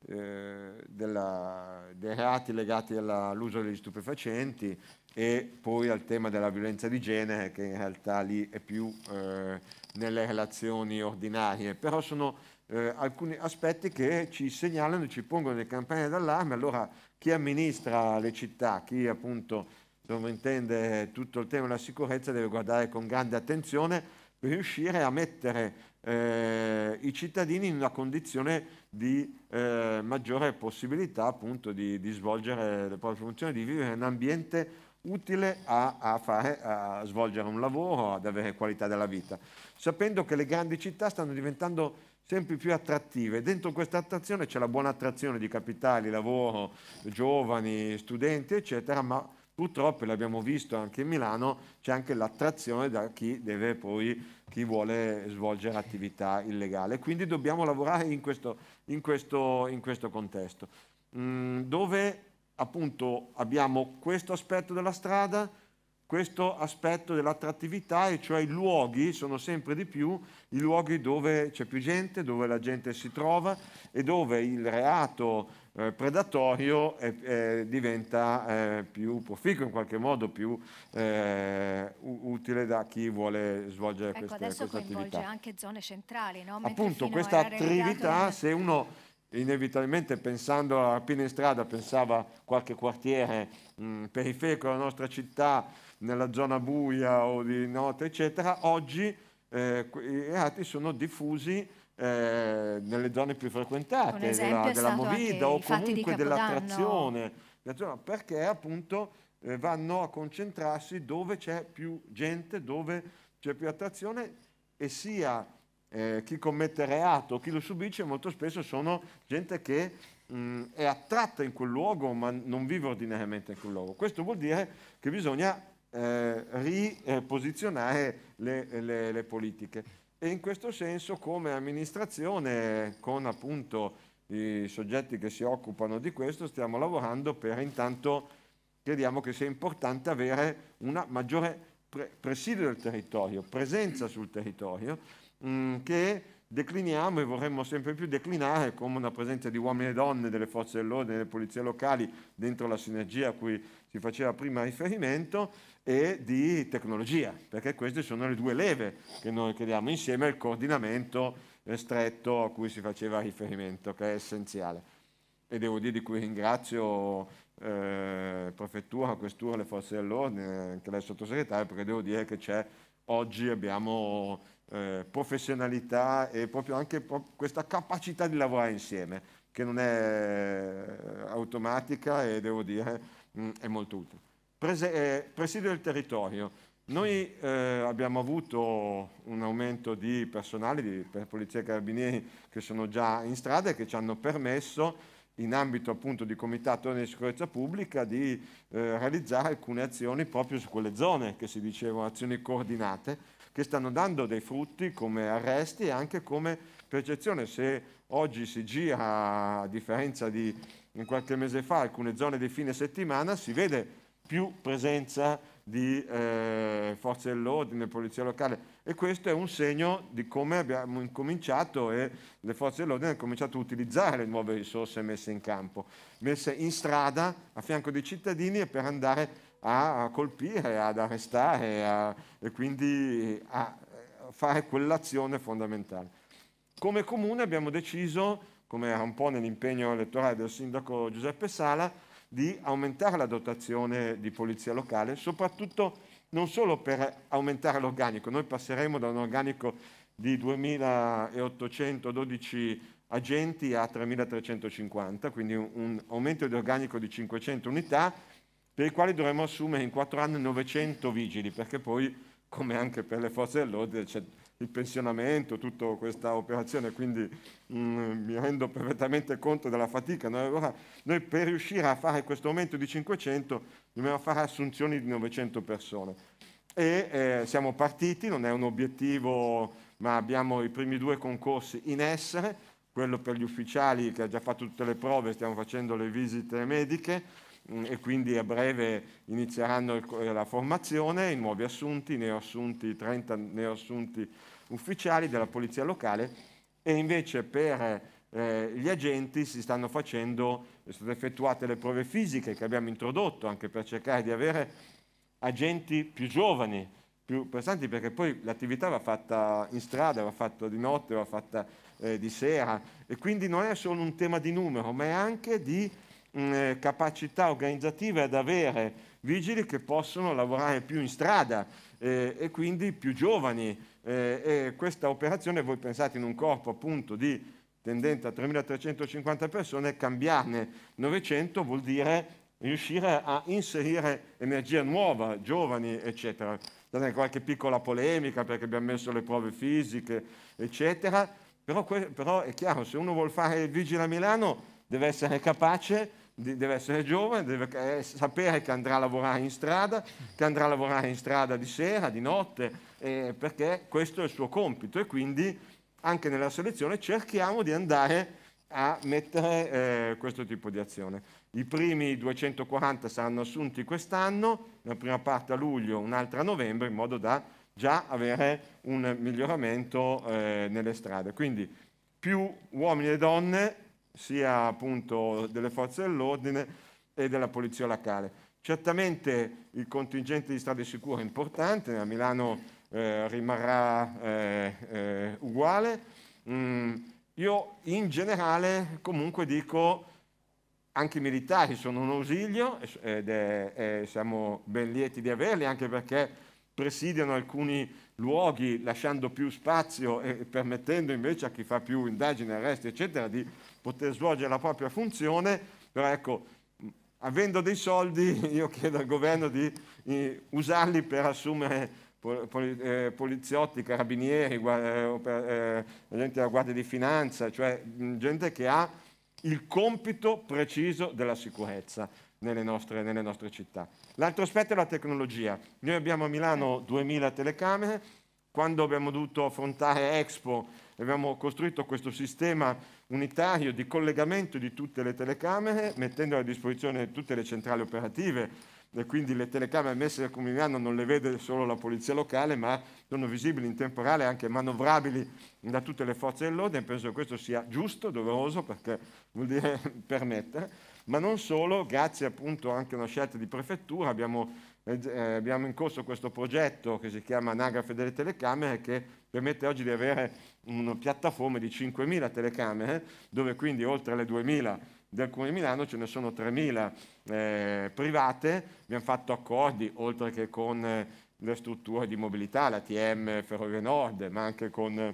eh, della, dei reati legati all'uso degli stupefacenti e poi al tema della violenza di genere che in realtà lì è più eh, nelle relazioni ordinarie, però sono eh, alcuni aspetti che ci segnalano, ci pongono le campagne d'allarme, allora chi amministra le città, chi appunto dove intende tutto il tema della sicurezza, deve guardare con grande attenzione per riuscire a mettere eh, i cittadini in una condizione di eh, maggiore possibilità appunto di, di, svolgere le proprie funzioni, di vivere in un ambiente utile a, a, fare, a svolgere un lavoro, ad avere qualità della vita, sapendo che le grandi città stanno diventando sempre più attrattive. Dentro questa attrazione c'è la buona attrazione di capitali, lavoro, giovani, studenti, eccetera, ma Purtroppo, l'abbiamo visto anche in Milano, c'è anche l'attrazione da chi, poi, chi vuole svolgere attività illegale. Quindi dobbiamo lavorare in questo, in questo, in questo contesto, mm, dove appunto abbiamo questo aspetto della strada, questo aspetto dell'attrattività e cioè i luoghi sono sempre di più i luoghi dove c'è più gente, dove la gente si trova e dove il reato eh, predatorio eh, eh, diventa più proficuo, in qualche modo più eh, utile da chi vuole svolgere ecco, queste, questa attività. adesso coinvolge anche zone centrali, no? Appunto, questa attività, nel... se uno inevitabilmente pensando alla rapina in strada pensava qualche quartiere mh, periferico della nostra città nella zona buia o di notte, eccetera, oggi eh, i reati sono diffusi eh, nelle zone più frequentate della, della movida o comunque dell'attrazione, perché appunto eh, vanno a concentrarsi dove c'è più gente, dove c'è più attrazione e sia eh, chi commette reato, chi lo subisce, molto spesso sono gente che mh, è attratta in quel luogo ma non vive ordinariamente in quel luogo. Questo vuol dire che bisogna eh, riposizionare le, le, le politiche. E in questo senso come amministrazione, con appunto i soggetti che si occupano di questo, stiamo lavorando per intanto crediamo che sia importante avere una maggiore pre- presidio del territorio, presenza sul territorio, mh, mm, che decliniamo e vorremmo sempre più declinare come una presenza di uomini e donne, delle forze dell'ordine, delle polizie locali, dentro la sinergia a cui si faceva prima riferimento, e di tecnologia, perché queste sono le due leve che noi creiamo insieme al coordinamento eh, stretto a cui si faceva riferimento, che è essenziale. E devo dire di cui ringrazio eh, prefettura, questura, le forze dell'ordine, anche lei sottosegretario, perché devo dire che c'è oggi abbiamo eh, professionalità e proprio anche pro- questa capacità di lavorare insieme, che non è eh, automatica e devo dire mh, mm, è molto utile. Eh, presidio del territorio. Noi eh, abbiamo avuto un aumento di personale, di polizia e carabinieri che sono già in strada e che ci hanno permesso in ambito appunto di comitato di sicurezza pubblica di eh, realizzare alcune azioni proprio su quelle zone che si dicevano azioni coordinate che stanno dando dei frutti come arresti e anche come percezione. Se oggi si gira, a differenza di qualche mese fa, alcune zone di fine settimana, si vede più presenza di eh, forze dell'ordine, polizia locale e questo è un segno di come abbiamo incominciato e le forze dell'ordine hanno cominciato a utilizzare le nuove risorse messe in campo, messe in strada a fianco dei cittadini e per andare a colpire, ad arrestare a, e quindi a fare quell'azione fondamentale. Come comune abbiamo deciso, come era un po' nell'impegno elettorale del sindaco Giuseppe Sala, di aumentare la dotazione di polizia locale, soprattutto non solo per aumentare l'organico, noi passeremo da un organico di 2.812 agenti a 3.350, quindi un aumento di organico di 500 unità, per i quali dovremo assumere in quattro anni 900 vigili, perché poi, come anche per le forze dell'ordine, c'è il pensionamento, tutta questa operazione, quindi mh, mm, mi rendo perfettamente conto della fatica. Noi, allora, noi per riuscire a fare questo aumento di 500 dobbiamo fare assunzioni di 900 persone. E eh, siamo partiti, non è un obiettivo, ma abbiamo i primi due concorsi in essere, quello per gli ufficiali che ha già fatto tutte le prove, stiamo facendo le visite mediche mm, e quindi a breve inizieranno la formazione, i nuovi assunti, neoassunti 30, neoassunti ufficiali della polizia locale e invece per eh, gli agenti si stanno facendo, sono state effettuate le prove fisiche che abbiamo introdotto anche per cercare di avere agenti più giovani, più prestanti, perché poi l'attività va fatta in strada, va fatta di notte, va fatta eh, di sera e quindi non è solo un tema di numero, ma è anche di mh, mm, eh, capacità organizzativa ad avere vigili che possono lavorare più in strada eh, e quindi più giovani eh, e questa operazione, voi pensate in un corpo appunto di tendente a 3.350 persone, cambiarne 900 vuol dire riuscire a inserire energia nuova, giovani, eccetera. Non è qualche piccola polemica perché abbiamo messo le prove fisiche, eccetera, però, però è chiaro, se uno vuole fare il vigile a Milano deve essere capace deve essere giovane, deve eh, sapere che andrà a lavorare in strada, che andrà a lavorare in strada di sera, di notte, eh, perché questo è il suo compito e quindi anche nella selezione cerchiamo di andare a mettere eh, questo tipo di azione. I primi 240 saranno assunti quest'anno, la prima parte a luglio, un'altra a novembre, in modo da già avere un miglioramento eh, nelle strade. Quindi più uomini e donne, sia appunto delle forze dell'ordine e della polizia locale. Certamente il contingente di strade sicure è importante, a Milano eh, rimarrà eh, eh, uguale. Mm, io in generale comunque dico anche i militari sono un ausilio ed è, è, siamo ben lieti di averli anche perché presidiano alcuni luoghi lasciando più spazio e permettendo invece a chi fa più indagini, arresti eccetera di poter svolgere la propria funzione, però ecco, avendo dei soldi io chiedo al governo di eh, usarli per assumere eh, poliziotti, carabinieri, eh, eh, agenti della Guardia di Finanza, cioè gente che ha il compito preciso della sicurezza nelle nostre, nelle nostre città. L'altro aspetto è la tecnologia. Noi abbiamo a Milano 2000 telecamere, quando abbiamo dovuto affrontare Expo abbiamo costruito questo sistema unitario di collegamento di tutte le telecamere, mettendo a disposizione tutte le centrali operative e quindi le telecamere messe al Comuniano non le vede solo la polizia locale, ma sono visibili in temporale reale, anche manovrabili da tutte le forze dell'ordine. Penso che questo sia giusto, doveroso, perché vuol dire permettere. Ma non solo, grazie appunto anche a una scelta di prefettura, abbiamo eh, eh, abbiamo in corso questo progetto che si chiama Anagrafe delle telecamere che permette oggi di avere una piattaforma di 5.000 telecamere dove quindi oltre alle 2.000 del Comune di Milano ce ne sono 3.000 eh, private, abbiamo fatto accordi oltre che con eh, le strutture di mobilità, la TM Ferrovie Nord, ma anche con eh,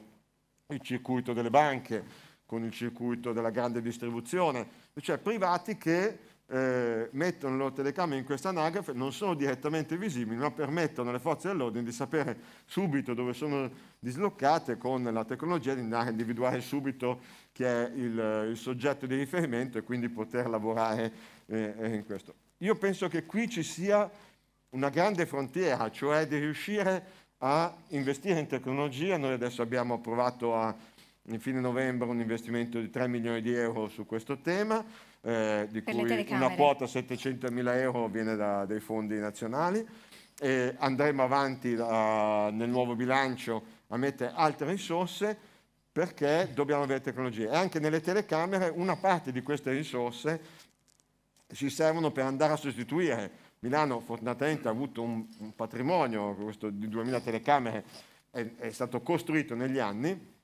il circuito delle banche, con il circuito della grande distribuzione, cioè privati che eh, mettono le loro telecamere in questa anagrafe, non sono direttamente visibili, ma permettono alle forze dell'ordine di sapere subito dove sono dislocate con la tecnologia di andare a individuare subito chi è il, il soggetto di riferimento e quindi poter lavorare eh, eh in questo. Io penso che qui ci sia una grande frontiera, cioè di riuscire a investire in tecnologia. Noi adesso abbiamo approvato a fine novembre un investimento di 3 milioni di euro su questo tema, eh, di per cui una quota 700.000 euro viene da, dai fondi nazionali. E andremo avanti da, eh, nel nuovo bilancio a mettere altre risorse perché dobbiamo avere tecnologie. E anche nelle telecamere una parte di queste risorse si servono per andare a sostituire. Milano fortunatamente ha avuto un, un patrimonio questo, di 2.000 telecamere, è, è stato costruito negli anni,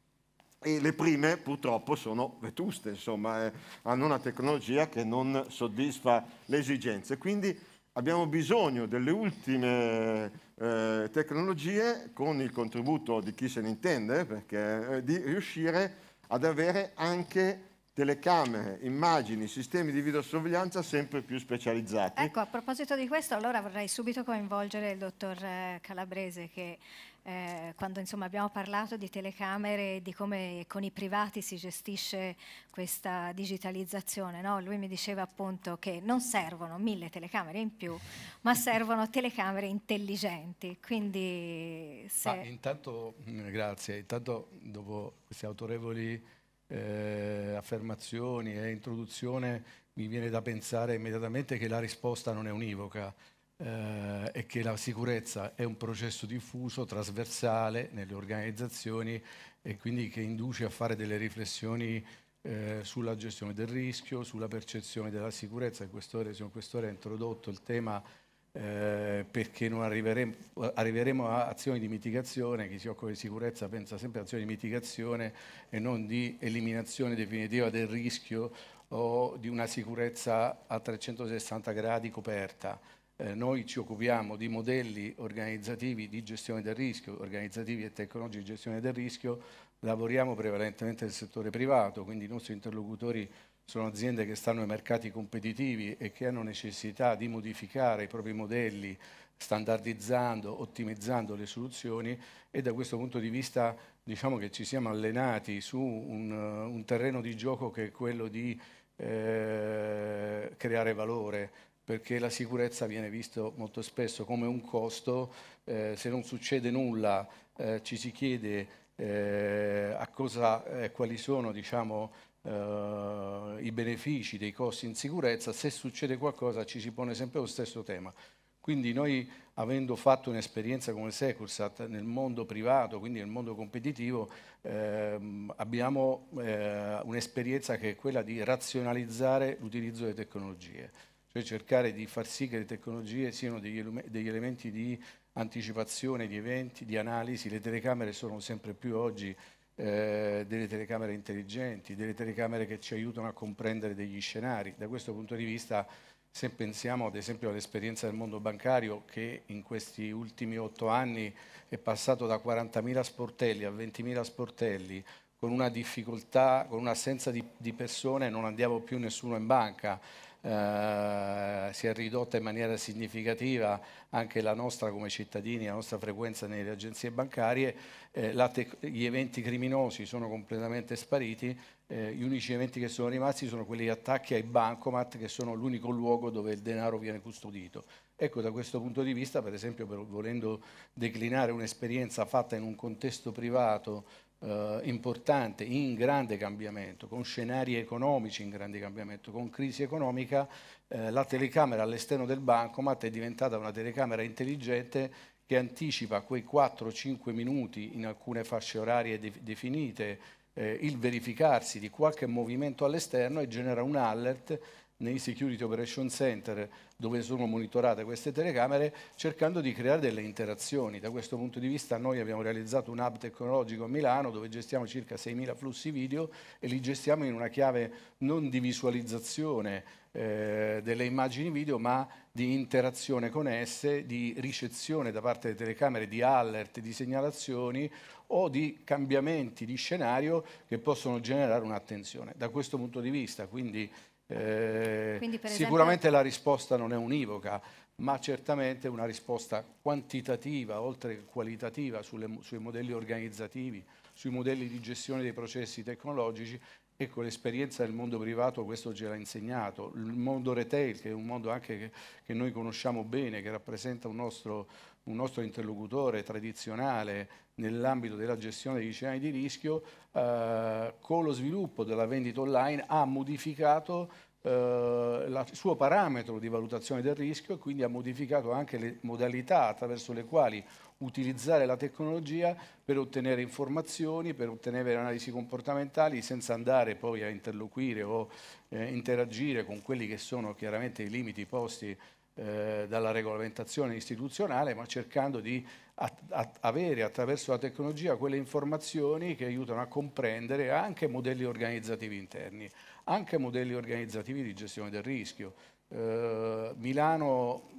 e le prime purtroppo sono vetuste, insomma, eh, hanno una tecnologia che non soddisfa le esigenze. Quindi abbiamo bisogno delle ultime eh, tecnologie, con il contributo di chi se ne intende, perché, eh, di riuscire ad avere anche telecamere, immagini, sistemi di videosorveglianza sempre più specializzati. Ecco, a proposito di questo, allora vorrei subito coinvolgere il dottor eh, Calabrese che eh, quando insomma, abbiamo parlato di telecamere e di come con i privati si gestisce questa digitalizzazione. No? Lui mi diceva appunto che non servono mille telecamere in più, ma servono telecamere intelligenti. Quindi se... ah, intanto, mm, grazie, intanto dopo queste autorevoli eh, affermazioni e introduzione mi viene da pensare immediatamente che la risposta non è univoca eh, è che la sicurezza è un processo diffuso, trasversale nelle organizzazioni e quindi che induce a fare delle riflessioni eh, sulla gestione del rischio, sulla percezione della sicurezza. Il questore, il signor Questore ha introdotto il tema eh, perché non arriveremo, arriveremo, a azioni di mitigazione, chi si occupa di sicurezza pensa sempre a azioni di mitigazione e non di eliminazione definitiva del rischio o di una sicurezza a 360 gradi coperta eh, noi ci occupiamo di modelli organizzativi di gestione del rischio, organizzativi e tecnologici di gestione del rischio, lavoriamo prevalentemente nel settore privato, quindi i nostri interlocutori sono aziende che stanno ai mercati competitivi e che hanno necessità di modificare i propri modelli standardizzando, ottimizzando le soluzioni e da questo punto di vista diciamo che ci siamo allenati su un, un terreno di gioco che è quello di eh, creare valore, perché la sicurezza viene vista molto spesso come un costo, eh, se non succede nulla eh, ci si chiede eh, cosa, eh, quali sono diciamo, eh, i benefici dei costi in sicurezza, se succede qualcosa ci si pone sempre lo stesso tema. Quindi noi, avendo fatto un'esperienza come Secursat nel mondo privato, quindi nel mondo competitivo, ehm, abbiamo eh, un'esperienza che è quella di razionalizzare l'utilizzo delle tecnologie cioè cercare di far sì che le tecnologie siano degli, degli elementi di anticipazione di eventi, di analisi, le telecamere sono sempre più oggi eh, delle telecamere intelligenti, delle telecamere che ci aiutano a comprendere degli scenari. Da questo punto di vista, se pensiamo ad esempio all'esperienza del mondo bancario che in questi ultimi otto anni è passato da 40.000 sportelli a 20.000 sportelli, con una difficoltà, con un'assenza di, di persone, non andiamo più nessuno in banca eh, si è ridotta in maniera significativa anche la nostra come cittadini, la nostra frequenza nelle agenzie bancarie, eh, tec- gli eventi criminosi sono completamente spariti, eh, gli unici eventi che sono rimasti sono quelli attacchi ai bancomat che sono l'unico luogo dove il denaro viene custodito. Ecco, da questo punto di vista, per esempio, per, volendo declinare un'esperienza fatta in un contesto privato eh, importante, in grande cambiamento, con scenari economici in grande cambiamento, con crisi economica, eh, la telecamera all'esterno del bancomat è diventata una telecamera intelligente che anticipa quei 4-5 minuti in alcune fasce orarie de definite, eh, il verificarsi di qualche movimento all'esterno e genera un alert nei Security Operation Center dove sono monitorate queste telecamere, cercando di creare delle interazioni. Da questo punto di vista noi abbiamo realizzato un hub tecnologico a Milano dove gestiamo circa 6.000 flussi video e li gestiamo in una chiave non di visualizzazione eh, delle immagini video, ma di interazione con esse, di ricezione da parte delle telecamere di alert, di segnalazioni o di cambiamenti di scenario che possono generare un'attenzione. Da questo punto di vista, quindi eh, esempio... Sicuramente la risposta non è univoca, ma certamente una risposta quantitativa, oltre che qualitativa, sulle, sui modelli organizzativi, sui modelli di gestione dei processi tecnologici. Ecco, l'esperienza del mondo privato questo ce l'ha insegnato, il mondo retail, che è un mondo anche che, che noi conosciamo bene, che rappresenta un nostro, un nostro interlocutore tradizionale nell'ambito della gestione degli scenari di rischio, eh, con lo sviluppo della vendita online ha modificato eh, il suo parametro di valutazione del rischio e quindi ha modificato anche le modalità attraverso le quali utilizzare la tecnologia per ottenere informazioni, per ottenere analisi comportamentali senza andare poi a interloquire o eh, interagire con quelli che sono chiaramente i limiti posti eh, dalla regolamentazione istituzionale, ma cercando di at at avere attraverso la tecnologia quelle informazioni che aiutano a comprendere anche modelli organizzativi interni, anche modelli organizzativi di gestione del rischio. Eh, Milano,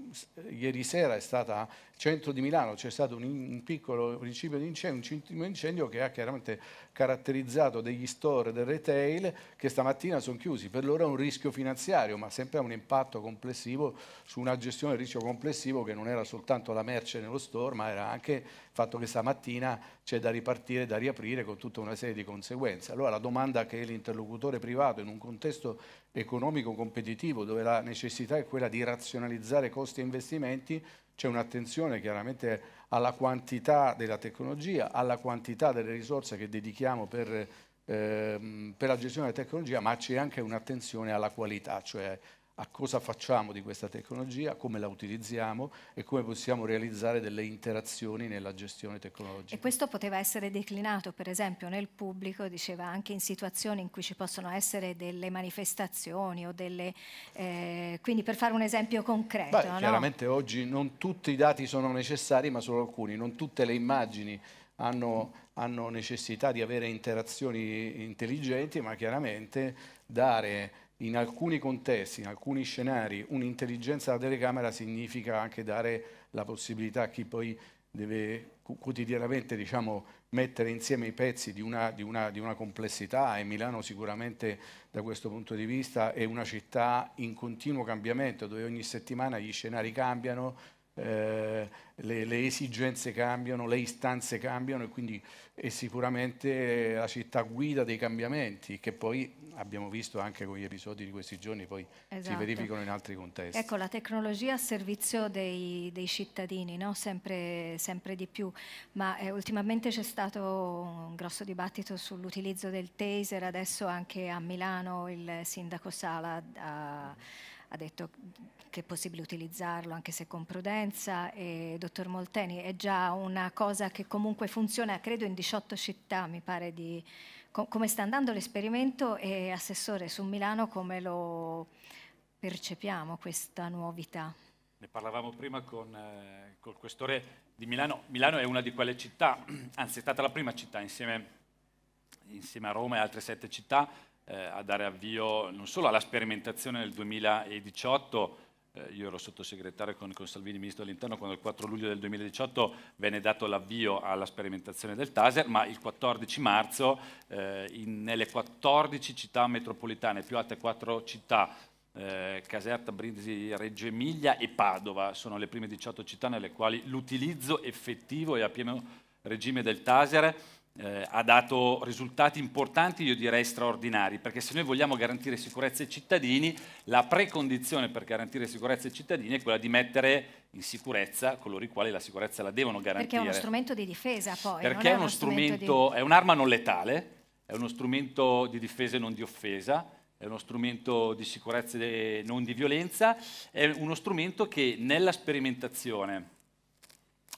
ieri sera è stata, centro di Milano, c'è stato un, un, piccolo principio di incendio, un incendio che ha chiaramente caratterizzato degli store del retail che stamattina sono chiusi. Per loro è un rischio finanziario, ma sempre ha un impatto complessivo su una gestione del rischio complessivo che non era soltanto la merce nello store, ma era anche il fatto che stamattina c'è da ripartire, da riaprire con tutta una serie di conseguenze. Allora la domanda che l'interlocutore privato in un contesto economico competitivo dove la necessità è quella di razionalizzare costi e investimenti, c'è un'attenzione chiaramente alla quantità della tecnologia, alla quantità delle risorse che dedichiamo per, ehm, per la gestione della tecnologia, ma c'è anche un'attenzione alla qualità, cioè a cosa facciamo di questa tecnologia, come la utilizziamo e come possiamo realizzare delle interazioni nella gestione tecnologica. E questo poteva essere declinato, per esempio, nel pubblico, diceva, anche in situazioni in cui ci possono essere delle manifestazioni o delle... Eh, quindi per fare un esempio concreto. Beh, no? Chiaramente oggi non tutti i dati sono necessari, ma solo alcuni, non tutte le immagini hanno, hanno necessità di avere interazioni intelligenti, ma chiaramente dare in alcuni contesti, in alcuni scenari, un'intelligenza della telecamera significa anche dare la possibilità a chi poi deve quotidianamente diciamo, mettere insieme i pezzi di una, di, una, di una, complessità e Milano sicuramente da questo punto di vista è una città in continuo cambiamento dove ogni settimana gli scenari cambiano, eh, le, le, esigenze cambiano, le istanze cambiano e quindi è sicuramente eh, la città guida dei cambiamenti che poi abbiamo visto anche con gli episodi di questi giorni poi esatto. si verificano in altri contesti. Ecco, la tecnologia a servizio dei, dei cittadini, no? sempre, sempre, di più, ma eh, ultimamente c'è stato un grosso dibattito sull'utilizzo del taser, adesso anche a Milano il sindaco Sala ha ha detto che è possibile utilizzarlo anche se con prudenza e dottor Molteni è già una cosa che comunque funziona credo in 18 città mi pare di co come sta andando l'esperimento e assessore su Milano come lo percepiamo questa novità? ne parlavamo prima con eh, col questore di Milano Milano è una di quelle città anzi è stata la prima città insieme, insieme a Roma e altre sette città eh, a dare avvio non solo alla sperimentazione nel 2018, eh, io ero sottosegretario con, con Salvini, ministro dell'interno, quando il 4 luglio del 2018 venne dato l'avvio alla sperimentazione del taser, ma il 14 marzo eh, in, nelle 14 città metropolitane, più altre 4 città eh, Caserta, Brindisi, Reggio Emilia e Padova sono le prime 18 città nelle quali l'utilizzo effettivo e a pieno regime del taser eh, ha dato risultati importanti, io direi straordinari, perché se noi vogliamo garantire sicurezza ai cittadini, la precondizione per garantire sicurezza ai cittadini è quella di mettere in sicurezza coloro i quali la sicurezza la devono garantire. Perché è uno strumento di difesa poi. Perché è, uno, uno strumento, strumento di... è un'arma non letale, è uno strumento di difesa e non di offesa, è uno strumento di sicurezza e non di violenza, è uno strumento che nella sperimentazione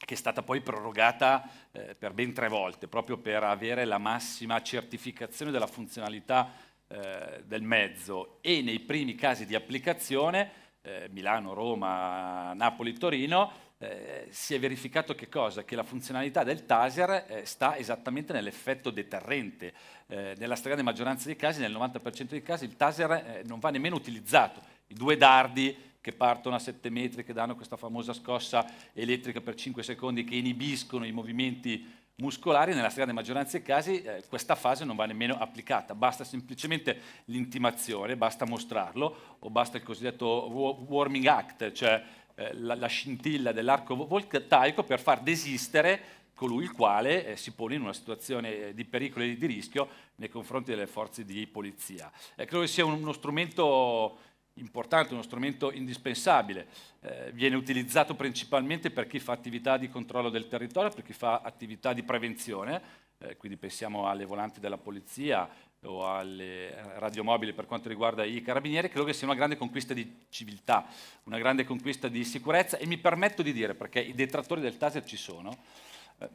che è stata poi prorogata eh, per ben tre volte, proprio per avere la massima certificazione della funzionalità eh, del mezzo e nei primi casi di applicazione, eh, Milano, Roma, Napoli, Torino, eh, si è verificato che cosa? Che la funzionalità del taser eh, sta esattamente nell'effetto deterrente. Eh, nella stragrande maggioranza dei casi, nel 90% dei casi, il taser non va nemmeno utilizzato. I due dardi che partono a 7 metri, che danno questa famosa scossa elettrica per 5 secondi, che inibiscono i movimenti muscolari, nella stragrande maggioranza dei casi eh, questa fase non va nemmeno applicata, basta semplicemente l'intimazione, basta mostrarlo o basta il cosiddetto warming act, cioè eh, la, la, scintilla dell'arco voltaico per far desistere colui il quale eh, si pone in una situazione eh, di pericolo e di rischio nei confronti delle forze di polizia. Eh, credo che sia uno strumento importante, uno strumento indispensabile, eh, viene utilizzato principalmente per chi fa attività di controllo del territorio, per chi fa attività di prevenzione, eh, quindi pensiamo alle volanti della polizia o alle eh, radiomobili per quanto riguarda i carabinieri, credo che sia una grande conquista di civiltà, una grande conquista di sicurezza e mi permetto di dire, perché i detrattori del taser ci sono, eh,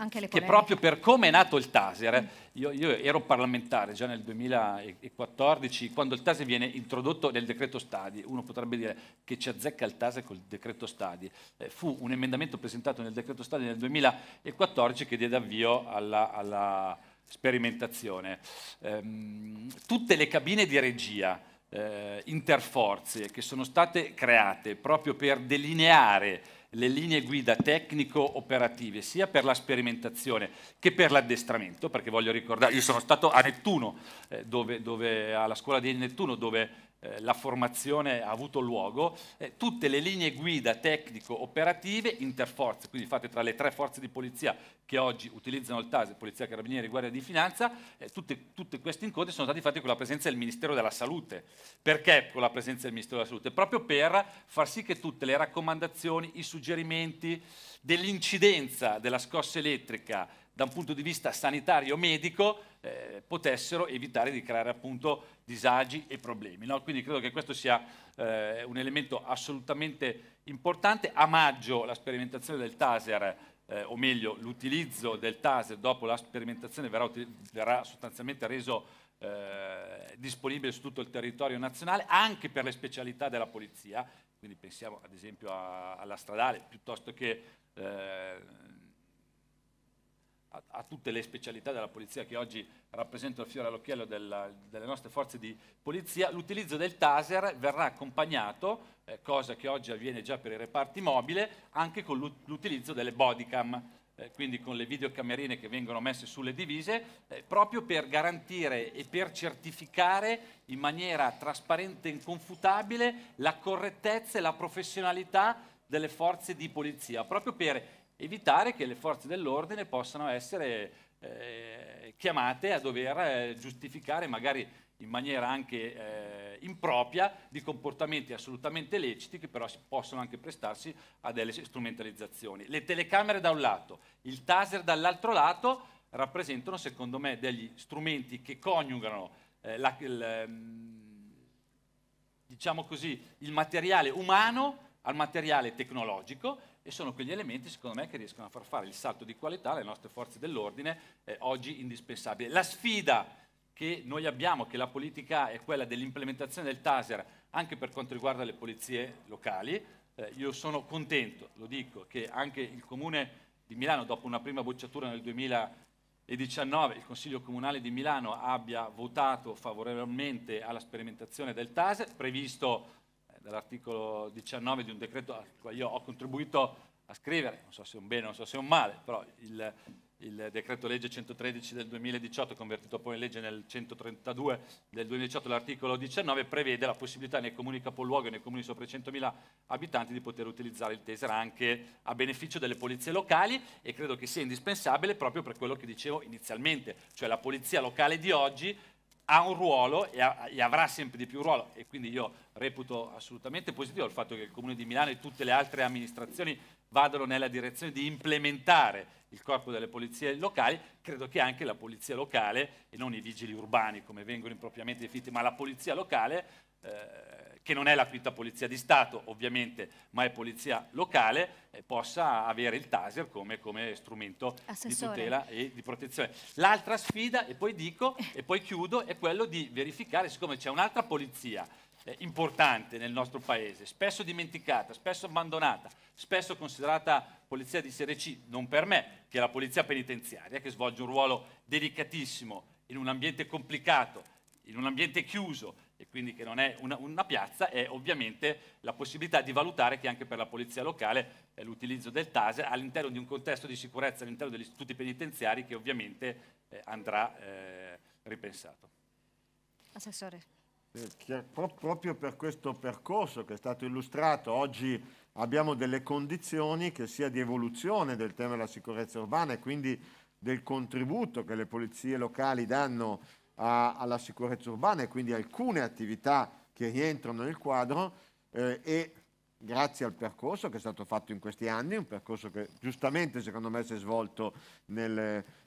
anche le che proprio per come è nato il Taser, mm. io, io, ero parlamentare già nel 2014, quando il Taser viene introdotto nel decreto Stadi, uno potrebbe dire che ci azzecca il Taser col decreto Stadi, eh, fu un emendamento presentato nel decreto Stadi nel 2014 che diede avvio alla, alla sperimentazione. Ehm, tutte le cabine di regia, eh, interforze, che sono state create proprio per delineare le linee guida tecnico-operative sia per la sperimentazione che per l'addestramento, perché voglio ricordare, io sono stato a Nettuno, eh, dove, dove, alla scuola di Nettuno, dove eh, la formazione ha avuto luogo, eh, tutte le linee guida tecnico-operative interforze, quindi fatte tra le tre forze di polizia che oggi utilizzano il TAS, Polizia Carabinieri, e Guardia di Finanza, eh, tutte, tutti questi incontri sono stati fatti con la presenza del Ministero della Salute. Perché con la presenza del Ministero della Salute? Proprio per far sì che tutte le raccomandazioni, i suggerimenti dell'incidenza della scossa elettrica da un punto di vista sanitario medico eh, potessero evitare di creare appunto disagi e problemi. No? Quindi credo che questo sia eh, un elemento assolutamente importante. A maggio la sperimentazione del taser, eh, o meglio l'utilizzo del taser dopo la sperimentazione verrà, verrà sostanzialmente reso eh, disponibile su tutto il territorio nazionale, anche per le specialità della polizia, quindi pensiamo ad esempio a, alla stradale piuttosto che eh, a, a, tutte le specialità della polizia che oggi rappresentano il fiore all'occhiello della, delle nostre forze di polizia, l'utilizzo del taser verrà accompagnato, eh, cosa che oggi avviene già per i reparti mobile, anche con l'utilizzo delle bodycam, eh, quindi con le videocamerine che vengono messe sulle divise, eh, proprio per garantire e per certificare in maniera trasparente e inconfutabile la correttezza e la professionalità delle forze di polizia, proprio per evitare che le forze dell'ordine possano essere eh, chiamate a dover eh, giustificare magari in maniera anche eh, impropria di comportamenti assolutamente leciti che però possono anche prestarsi a delle strumentalizzazioni. Le telecamere da un lato, il taser dall'altro lato rappresentano secondo me degli strumenti che coniugano eh, la, il, ehm, diciamo così, il materiale umano al materiale tecnologico e sono quegli elementi secondo me che riescono a far fare il salto di qualità alle nostre forze dell'ordine eh, oggi indispensabile. La sfida che noi abbiamo, che la politica è quella dell'implementazione del TASER anche per quanto riguarda le polizie locali. Eh, io sono contento, lo dico, che anche il Comune di Milano, dopo una prima bocciatura nel 2019, il Consiglio Comunale di Milano abbia votato favorevolmente alla sperimentazione del TASER, previsto dall'articolo 19 di un decreto al quale io ho contribuito a scrivere, non so se è un bene, o non so se è un male, però il, il decreto legge 113 del 2018, convertito poi in legge nel 132 del 2018, l'articolo 19 prevede la possibilità nei comuni capoluogo e nei comuni sopra i 100.000 abitanti di poter utilizzare il Tesera anche a beneficio delle polizie locali e credo che sia indispensabile proprio per quello che dicevo inizialmente, cioè la polizia locale di oggi ha un ruolo e, ha, e, avrà sempre di più un ruolo e quindi io reputo assolutamente positivo il fatto che il Comune di Milano e tutte le altre amministrazioni vadano nella direzione di implementare il corpo delle polizie locali, credo che anche la polizia locale e non i vigili urbani come vengono impropriamente definiti, ma la polizia locale eh, che non è la quinta polizia di Stato ovviamente, ma è polizia locale, eh, possa avere il taser come, come strumento Assessore. di tutela e di protezione. L'altra sfida, e poi dico, e poi chiudo, è quello di verificare, siccome c'è un'altra polizia eh, importante nel nostro paese, spesso dimenticata, spesso abbandonata, spesso considerata polizia di serie C, non per me, che è la polizia penitenziaria, che svolge un ruolo delicatissimo in un ambiente complicato, in un ambiente chiuso, e quindi che non è una, una, piazza, è ovviamente la possibilità di valutare che anche per la polizia locale eh, l'utilizzo del taser all'interno di un contesto di sicurezza all'interno degli istituti penitenziari che ovviamente eh, andrà eh, ripensato. Assessore. Eh, proprio per questo percorso che è stato illustrato oggi abbiamo delle condizioni che sia di evoluzione del tema della sicurezza urbana e quindi del contributo che le polizie locali danno a, alla sicurezza urbana e quindi alcune attività che rientrano nel quadro eh, e grazie al percorso che è stato fatto in questi anni, un percorso che giustamente secondo me si è svolto nel,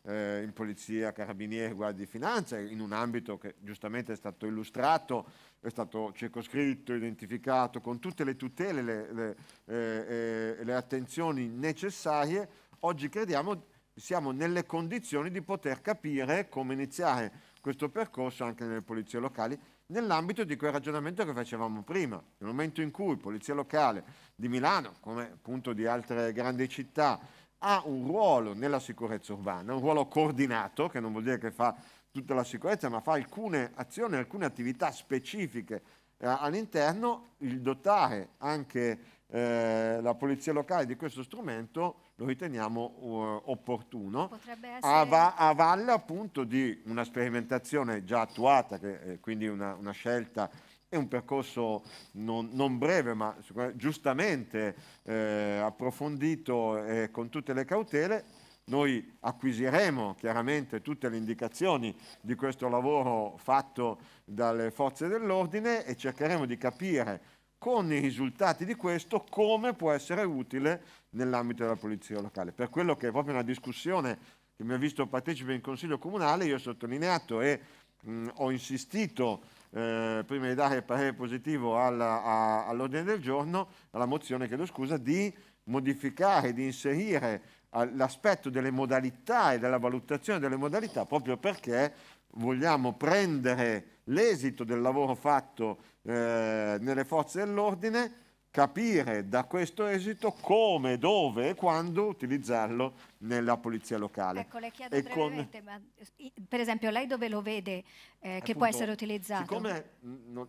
eh, in polizia, carabinieri, guardia di finanza, in un ambito che giustamente è stato illustrato, è stato circoscritto, identificato, con tutte le tutele, le, le, eh, eh le attenzioni necessarie, oggi crediamo siamo nelle condizioni di poter capire come iniziare questo percorso anche nelle polizie locali nell'ambito di quel ragionamento che facevamo prima, nel momento in cui Polizia Locale di Milano, come appunto di altre grandi città, ha un ruolo nella sicurezza urbana, un ruolo coordinato, che non vuol dire che fa tutta la sicurezza, ma fa alcune azioni, alcune attività specifiche eh, all'interno, il dotare anche eh, la Polizia Locale di questo strumento lo riteniamo uh, eh, opportuno, essere... a, va- a, valle appunto di una sperimentazione già attuata, che, eh, quindi una, una scelta è un percorso non, non breve, ma giustamente eh, approfondito e eh, con tutte le cautele. Noi acquisiremo chiaramente tutte le indicazioni di questo lavoro fatto dalle forze dell'ordine e cercheremo di capire con i risultati di questo come può essere utile nell'ambito della polizia locale. Per quello che è proprio una discussione che mi ha visto partecipare in Consiglio Comunale, io ho sottolineato e mh, ho insistito eh, prima di dare parere positivo all'ordine del giorno, alla mozione, chiedo scusa, di modificare, di inserire l'aspetto delle modalità e della valutazione delle modalità proprio perché vogliamo prendere l'esito del lavoro fatto eh, nelle forze dell'ordine capire da questo esito come, dove e quando utilizzarlo nella polizia locale. Ecco, le chiedo e brevemente, con... per esempio lei dove lo vede eh, che appunto, può essere utilizzato? Siccome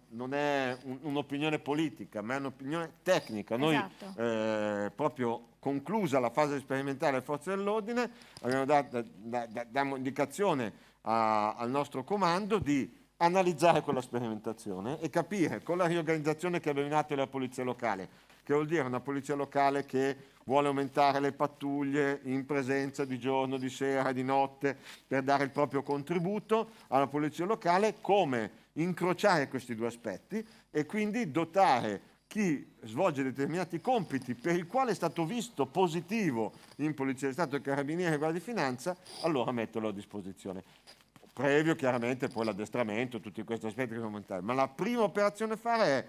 non è un'opinione politica, ma è un'opinione tecnica, noi esatto. eh, proprio conclusa la fase sperimentale delle forze dell'ordine, abbiamo dato, da, da, diamo indicazione a, al nostro comando di analizzare quella sperimentazione e capire con la riorganizzazione che abbiamo in atto della polizia locale, che vuol dire una polizia locale che vuole aumentare le pattuglie in presenza di giorno, di sera, di notte per dare il proprio contributo alla polizia locale, come incrociare questi due aspetti e quindi dotare chi svolge determinati compiti per il quale è stato visto positivo in Polizia di Stato, Carabinieri e Guardia di Finanza, allora metterlo a disposizione previo chiaramente poi l'addestramento, tutti questi aspetti che sono monetari, ma la prima operazione a fare è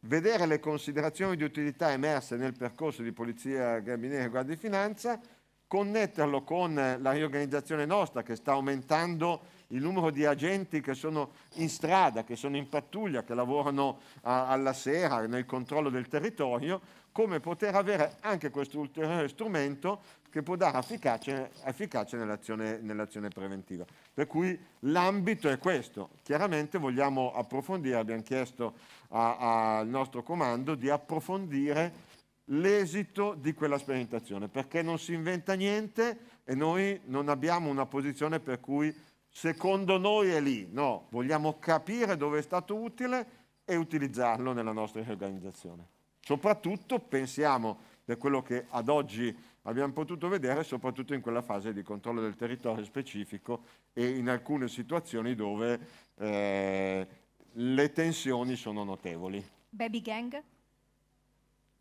vedere le considerazioni di utilità emerse nel percorso di Polizia, Gabinete e Guardia di Finanza, connetterlo con la riorganizzazione nostra che sta aumentando il numero di agenti che sono in strada, che sono in pattuglia, che lavorano a, alla sera nel controllo del territorio, come poter avere anche questo ulteriore strumento che può dare efficacia, efficacia nell'azione, nell'azione preventiva. Per cui l'ambito è questo. Chiaramente vogliamo approfondire, abbiamo chiesto al nostro comando di approfondire l'esito di quella sperimentazione, perché non si inventa niente e noi non abbiamo una posizione per cui secondo noi è lì, no, vogliamo capire dove è stato utile e utilizzarlo nella nostra organizzazione. Soprattutto pensiamo, per quello che ad oggi abbiamo potuto vedere soprattutto in quella fase di controllo del territorio specifico e in alcune situazioni dove eh, le tensioni sono notevoli. Baby gang?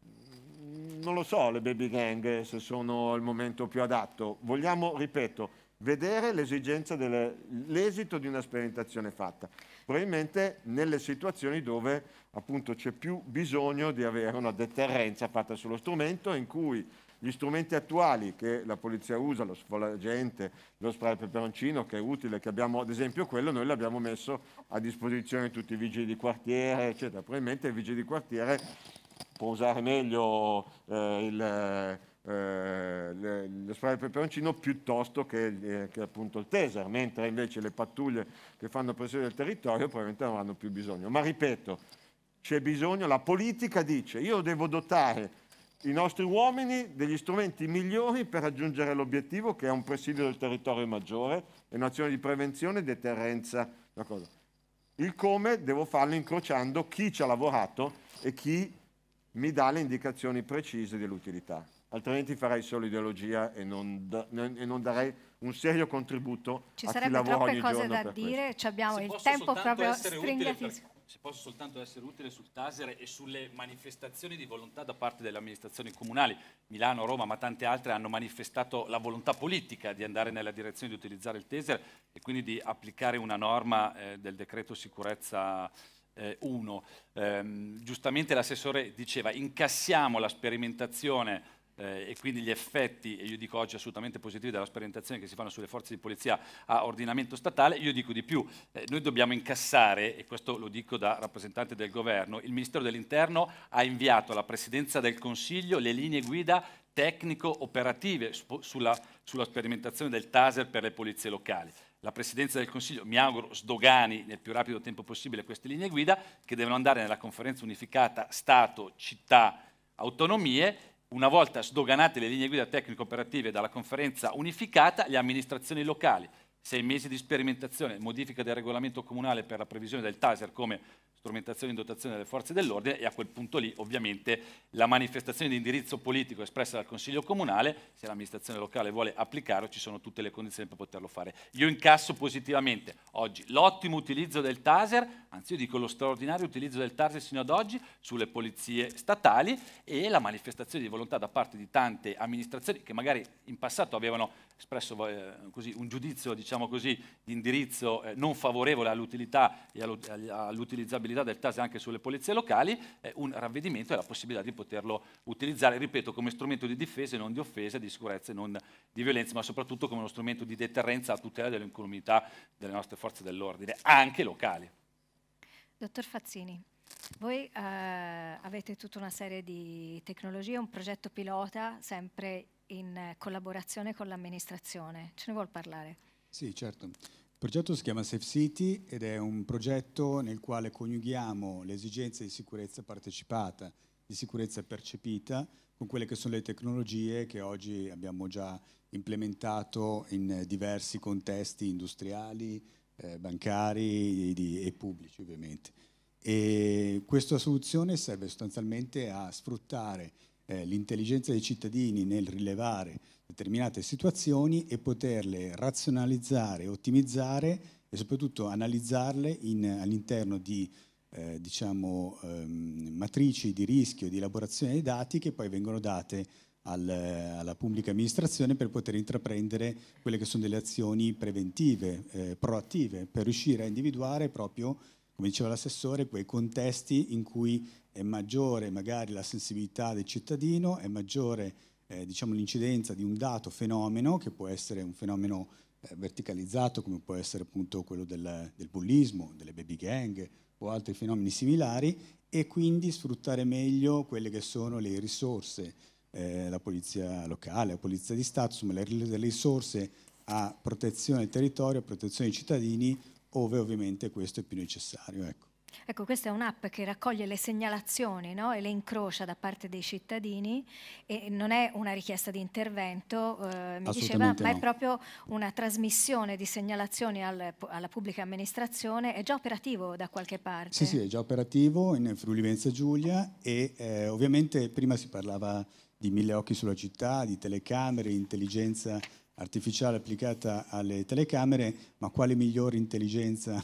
Mm, non lo so le baby gang se sono il momento più adatto. Vogliamo, ripeto, vedere l'esigenza l'esito di una sperimentazione fatta. Probabilmente nelle situazioni dove appunto c'è più bisogno di avere una deterrenza fatta sullo strumento in cui gli strumenti attuali che la polizia usa, lo sfolagente, lo spray al peperoncino, che è utile, che abbiamo, ad esempio quello noi l'abbiamo messo a disposizione di tutti i vigili di quartiere, eccetera. Probabilmente il vigile di quartiere può usare meglio eh, il... Eh, le, lo spray al peperoncino piuttosto che, eh, che, appunto il taser, mentre invece le pattuglie che fanno pressione del territorio probabilmente non hanno più bisogno. Ma ripeto, c'è bisogno, la politica dice io devo dotare i nostri uomini degli strumenti migliori per raggiungere l'obiettivo che è un presidio del territorio maggiore e un'azione di prevenzione e deterrenza. Il come devo farlo incrociando chi ci ha lavorato e chi mi dà le indicazioni precise dell'utilità, altrimenti farei solo ideologia e non, da, e non darei un serio contributo. Ci a sarebbe chi lavora troppe cose da dire, abbiamo Se il tempo proprio stringatissimo se posso soltanto essere utile sul Taser e sulle manifestazioni di volontà da parte delle amministrazioni comunali. Milano, Roma, ma tante altre hanno manifestato la volontà politica di andare nella direzione di utilizzare il Taser e quindi di applicare una norma eh, del decreto sicurezza 1. Eh, ehm, giustamente l'assessore diceva incassiamo la sperimentazione eh, e quindi gli effetti, e io dico oggi assolutamente positivi, della sperimentazione che si fanno sulle forze di polizia a ordinamento statale, io dico di più, eh, noi dobbiamo incassare, e questo lo dico da rappresentante del governo, il Ministero dell'Interno ha inviato alla Presidenza del Consiglio le linee guida tecnico-operative su, sulla, sulla sperimentazione del taser per le polizie locali la Presidenza del Consiglio, mi auguro, sdogani nel più rapido tempo possibile queste linee guida che devono andare nella conferenza unificata Stato, città, autonomie una volta sdoganate le linee guida tecnico-operative dalla conferenza unificata, le amministrazioni locali, sei mesi di sperimentazione, modifica del regolamento comunale per la previsione del TASER come strumentazione in dotazione delle forze dell'ordine e a quel punto lì ovviamente la manifestazione di indirizzo politico espressa dal Consiglio Comunale, se l'amministrazione locale vuole applicarlo ci sono tutte le condizioni per poterlo fare. Io incasso positivamente oggi l'ottimo utilizzo del taser, anzi io dico lo straordinario utilizzo del taser sino ad oggi sulle polizie statali e la manifestazione di volontà da parte di tante amministrazioni che magari in passato avevano espresso eh, così, un giudizio diciamo così, di indirizzo eh, non favorevole all'utilità e all'utilizzabilità del TASI anche sulle polizie locali, eh, un ravvedimento e la possibilità di poterlo utilizzare, ripeto, come strumento di difesa e non di offesa, di sicurezza e non di violenza, ma soprattutto come uno strumento di deterrenza a tutela dell'incolumità delle nostre forze dell'ordine, anche locali. Dottor Fazzini. Voi eh, avete tutta una serie di tecnologie, un progetto pilota sempre in eh, collaborazione con l'amministrazione. Ce ne vuol parlare? Sì, certo. Il progetto si chiama Safe City ed è un progetto nel quale coniughiamo le esigenze di sicurezza partecipata, di sicurezza percepita, con quelle che sono le tecnologie che oggi abbiamo già implementato in diversi contesti industriali, eh, bancari e, e pubblici ovviamente. E questa soluzione serve sostanzialmente a sfruttare eh, l'intelligenza dei cittadini nel rilevare determinate situazioni e poterle razionalizzare, ottimizzare e soprattutto analizzarle in, all'interno di eh, diciamo, ehm, matrici di rischio di elaborazione dei dati che poi vengono date al, alla pubblica amministrazione per poter intraprendere quelle che sono delle azioni preventive, eh, proattive, per riuscire a individuare proprio, come diceva l'assessore, quei contesti in cui è maggiore magari la sensibilità del cittadino, è maggiore eh, diciamo, l'incidenza di un dato fenomeno, che può essere un fenomeno eh, verticalizzato come può essere appunto quello del, del bullismo, delle baby gang o altri fenomeni similari, e quindi sfruttare meglio quelle che sono le risorse, eh, la polizia locale, la polizia di Stato, insomma le, le risorse a protezione del territorio, a protezione dei cittadini, ove ovviamente questo è più necessario. Ecco. Ecco, questa è un'app che raccoglie le segnalazioni no? e le incrocia da parte dei cittadini e non è una richiesta di intervento, eh, mi diceva, no. ma è proprio una trasmissione di segnalazioni al, alla pubblica amministrazione, è già operativo da qualche parte? Sì, sì, è già operativo in Friuli Venza Giulia e eh, ovviamente prima si parlava di mille occhi sulla città, di telecamere, intelligenza artificiale applicata alle telecamere, ma quale migliore intelligenza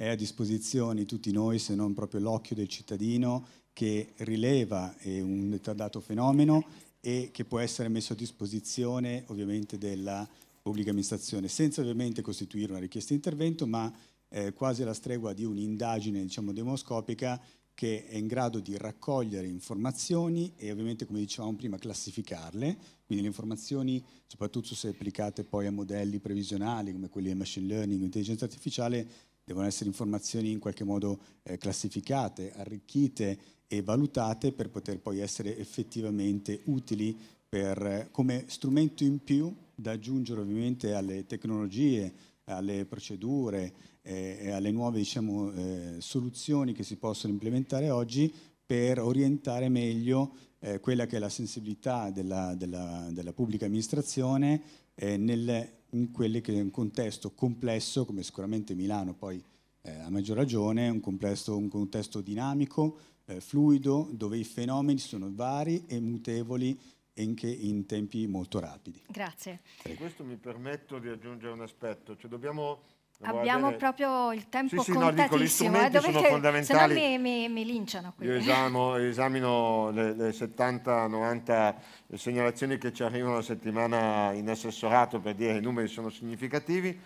è a disposizione di tutti noi, se non proprio l'occhio del cittadino che rileva eh, un dato fenomeno e che può essere messo a disposizione ovviamente della pubblica amministrazione, senza ovviamente costituire una richiesta di intervento, ma eh, quasi alla stregua di un'indagine diciamo, demoscopica che è in grado di raccogliere informazioni e ovviamente, come dicevamo prima, classificarle, quindi le informazioni, soprattutto se applicate poi a modelli previsionali come quelli del machine learning, intelligenza artificiale, devono essere informazioni in qualche modo eh, classificate, arricchite e valutate per poter poi essere effettivamente utili per, eh, come strumento in più da aggiungere ovviamente alle tecnologie, alle procedure eh, e alle nuove diciamo, eh, soluzioni che si possono implementare oggi per orientare meglio eh, quella che è la sensibilità della, della, della pubblica amministrazione eh, nel in quelli che è un contesto complesso, come sicuramente Milano poi eh, a maggior ragione, un, complesso, un contesto dinamico, eh, fluido, dove i fenomeni sono vari e mutevoli anche in tempi molto rapidi. Grazie. Prego. Questo mi permetto di aggiungere un aspetto, cioè dobbiamo Abbiamo proprio il tempo sì, sì, contatissimo. Eh, no, gli strumenti eh, dovete, sono fondamentali. Se no mi, mi, mi linciano qui. Io esamo, esamino le, le 70-90 segnalazioni che ci arrivano la settimana in assessorato per dire che i numeri sono significativi.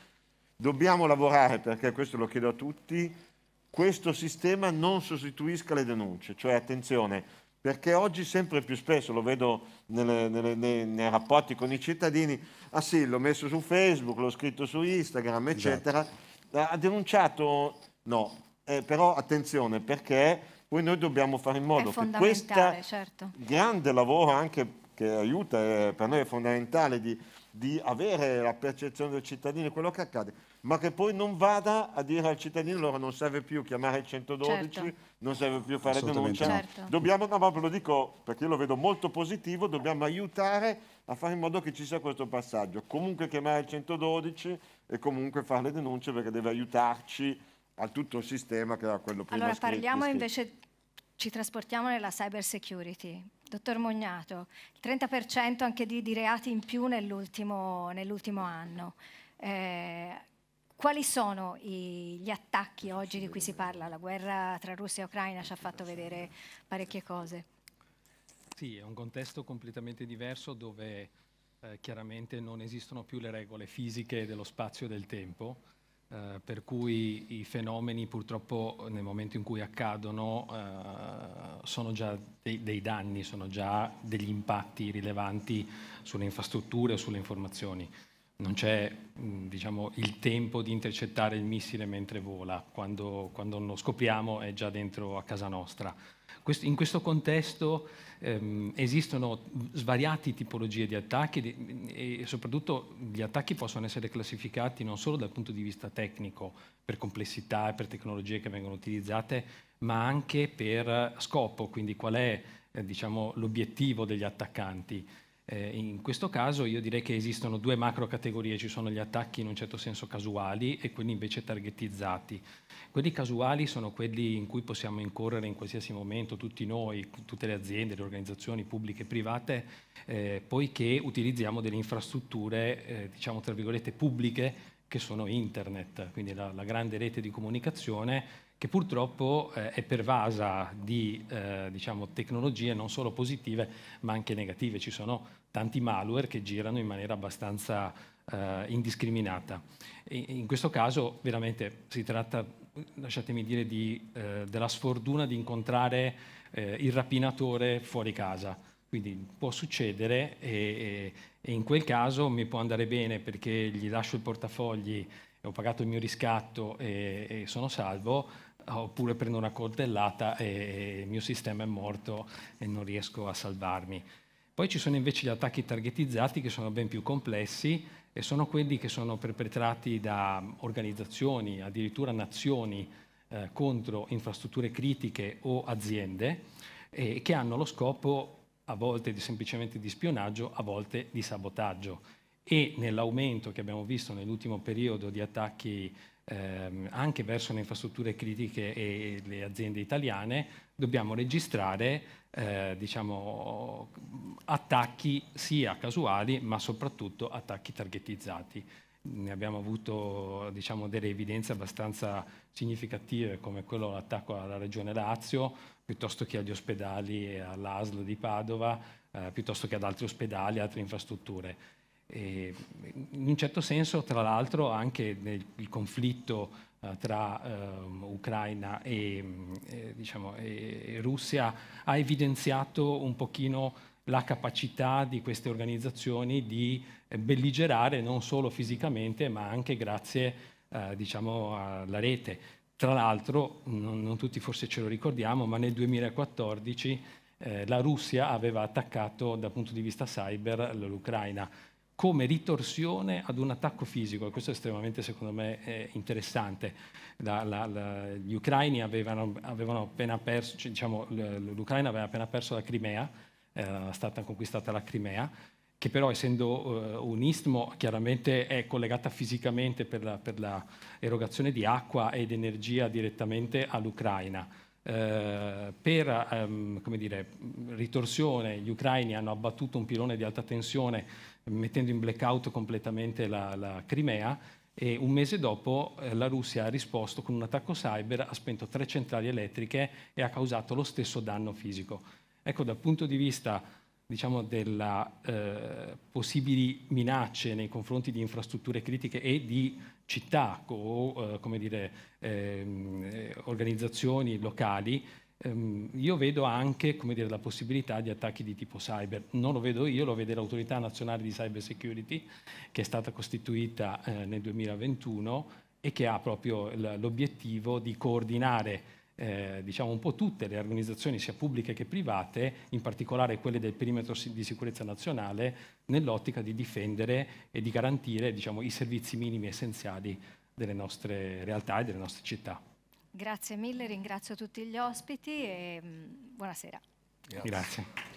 Dobbiamo lavorare, perché questo lo chiedo a tutti, questo sistema non sostituisca le denunce. Cioè, attenzione, perché oggi sempre più spesso, lo vedo nelle, nelle, nei, nei, rapporti con i cittadini, ah sì, l'ho messo su Facebook, l'ho scritto su Instagram, esatto. eccetera, esatto. ha denunciato, no, eh, però attenzione perché poi noi dobbiamo fare in modo che questo certo. grande lavoro anche che aiuta, eh, per noi è fondamentale di, di avere la percezione del cittadino di quello che accade, ma che poi non vada a dire al cittadino allora non serve più chiamare il 112, certo. non serve più fare denuncia. Certo. Dobbiamo, no, ma ve lo dico perché io lo vedo molto positivo, dobbiamo aiutare a fare in modo che ci sia questo passaggio. Comunque chiamare il 112 e comunque fare le denunce perché deve aiutarci a tutto il sistema che era quello prima. Allora parliamo invece, ci trasportiamo nella cyber security. Dottor Mognato, il 30% anche di, di, reati in più nell'ultimo, nell anno. Eh, quali sono i, gli attacchi oggi di cui si parla? La guerra tra Russia e Ucraina ci ha fatto vedere parecchie cose. Sì, è un contesto completamente diverso dove eh, chiaramente non esistono più le regole fisiche dello spazio e del tempo, eh, per cui i fenomeni purtroppo nel momento in cui accadono eh, sono già dei, dei, danni, sono già degli impatti rilevanti sulle infrastrutture o sulle informazioni non c'è mm, diciamo, il tempo di intercettare il missile mentre vola, quando, quando lo scopriamo è già dentro a casa nostra. in questo contesto ehm, esistono svariate tipologie di attacchi e soprattutto gli attacchi possono essere classificati non solo dal punto di vista tecnico, per complessità e per tecnologie che vengono utilizzate, ma anche per scopo, quindi qual è eh, diciamo, l'obiettivo degli attaccanti. Eh, in questo caso io direi che esistono due macro categorie, ci sono gli attacchi in un certo senso casuali e quelli invece targetizzati. Quelli casuali sono quelli in cui possiamo incorrere in qualsiasi momento tutti noi, tutte le aziende, le organizzazioni pubbliche e private, eh, poiché utilizziamo delle infrastrutture, eh, diciamo tra virgolette, pubbliche che sono internet, quindi la, la grande rete di comunicazione che purtroppo eh, è pervasa di eh, diciamo, tecnologie non solo positive ma anche negative. Ci sono tanti malware che girano in maniera abbastanza eh, indiscriminata. E in questo caso veramente si tratta, lasciatemi dire, di, eh, della sfortuna di incontrare eh, il rapinatore fuori casa. Quindi può succedere e, e in quel caso mi può andare bene perché gli lascio il portafogli ho pagato il mio riscatto e, e sono salvo, oppure prendo una coltellata e il mio sistema è morto e non riesco a salvarmi. Poi ci sono invece gli attacchi targetizzati che sono ben più complessi e sono quelli che sono perpetrati da organizzazioni, addirittura nazioni, eh, contro infrastrutture critiche o aziende e che hanno lo scopo a volte di, semplicemente di spionaggio, a volte di sabotaggio. E nell'aumento che abbiamo visto nell'ultimo periodo di attacchi ehm, anche verso le infrastrutture critiche e le aziende italiane, dobbiamo registrare eh, diciamo, attacchi sia casuali ma soprattutto attacchi targetizzati. Ne abbiamo avuto diciamo, delle evidenze abbastanza significative come quello l'attacco alla regione Lazio, piuttosto che agli ospedali e all'ASL di Padova, eh, piuttosto che ad altri ospedali e altre infrastrutture. E ehm, in un certo senso, tra l'altro, anche nel, il conflitto eh, tra eh, Ucraina e, eh, diciamo, e, Russia ha evidenziato un pochino la capacità di queste organizzazioni di belligerare non solo fisicamente, ma anche grazie eh, diciamo, alla rete. Tra l'altro, non, non tutti forse ce lo ricordiamo, ma nel 2014 eh, la Russia aveva attaccato dal punto di vista cyber l'Ucraina come ritorsione ad un attacco fisico, e questo è estremamente, secondo me, eh, interessante. La, la, la, gli ucraini avevano, avevano appena perso, diciamo, l'Ucraina aveva appena perso la Crimea, era stata conquistata la Crimea, che però essendo uh, un istmo chiaramente è collegata fisicamente per l'erogazione di acqua ed energia direttamente all'Ucraina. Uh, per um, dire, ritorsione gli ucraini hanno abbattuto un pilone di alta tensione mettendo in blackout completamente la, la Crimea e un mese dopo eh, la Russia ha risposto con un attacco cyber, ha spento tre centrali elettriche e ha causato lo stesso danno fisico. Ecco, dal punto di vista diciamo, delle eh, possibili minacce nei confronti di infrastrutture critiche e di città o eh, dire, ehm, eh, organizzazioni locali, ehm, io vedo anche dire, la possibilità di attacchi di tipo cyber. Non lo vedo io, lo vede l'autorità nazionale di cyber security che è stata costituita eh, nel 2021 e che ha proprio l'obiettivo di coordinare eh, diciamo un po' tutte le organizzazioni sia pubbliche che private, in particolare quelle del perimetro di sicurezza nazionale, nell'ottica di difendere e di garantire diciamo, i servizi minimi essenziali delle nostre realtà e delle nostre città. Grazie mille, ringrazio tutti gli ospiti e mm, buonasera. Grazie. Grazie.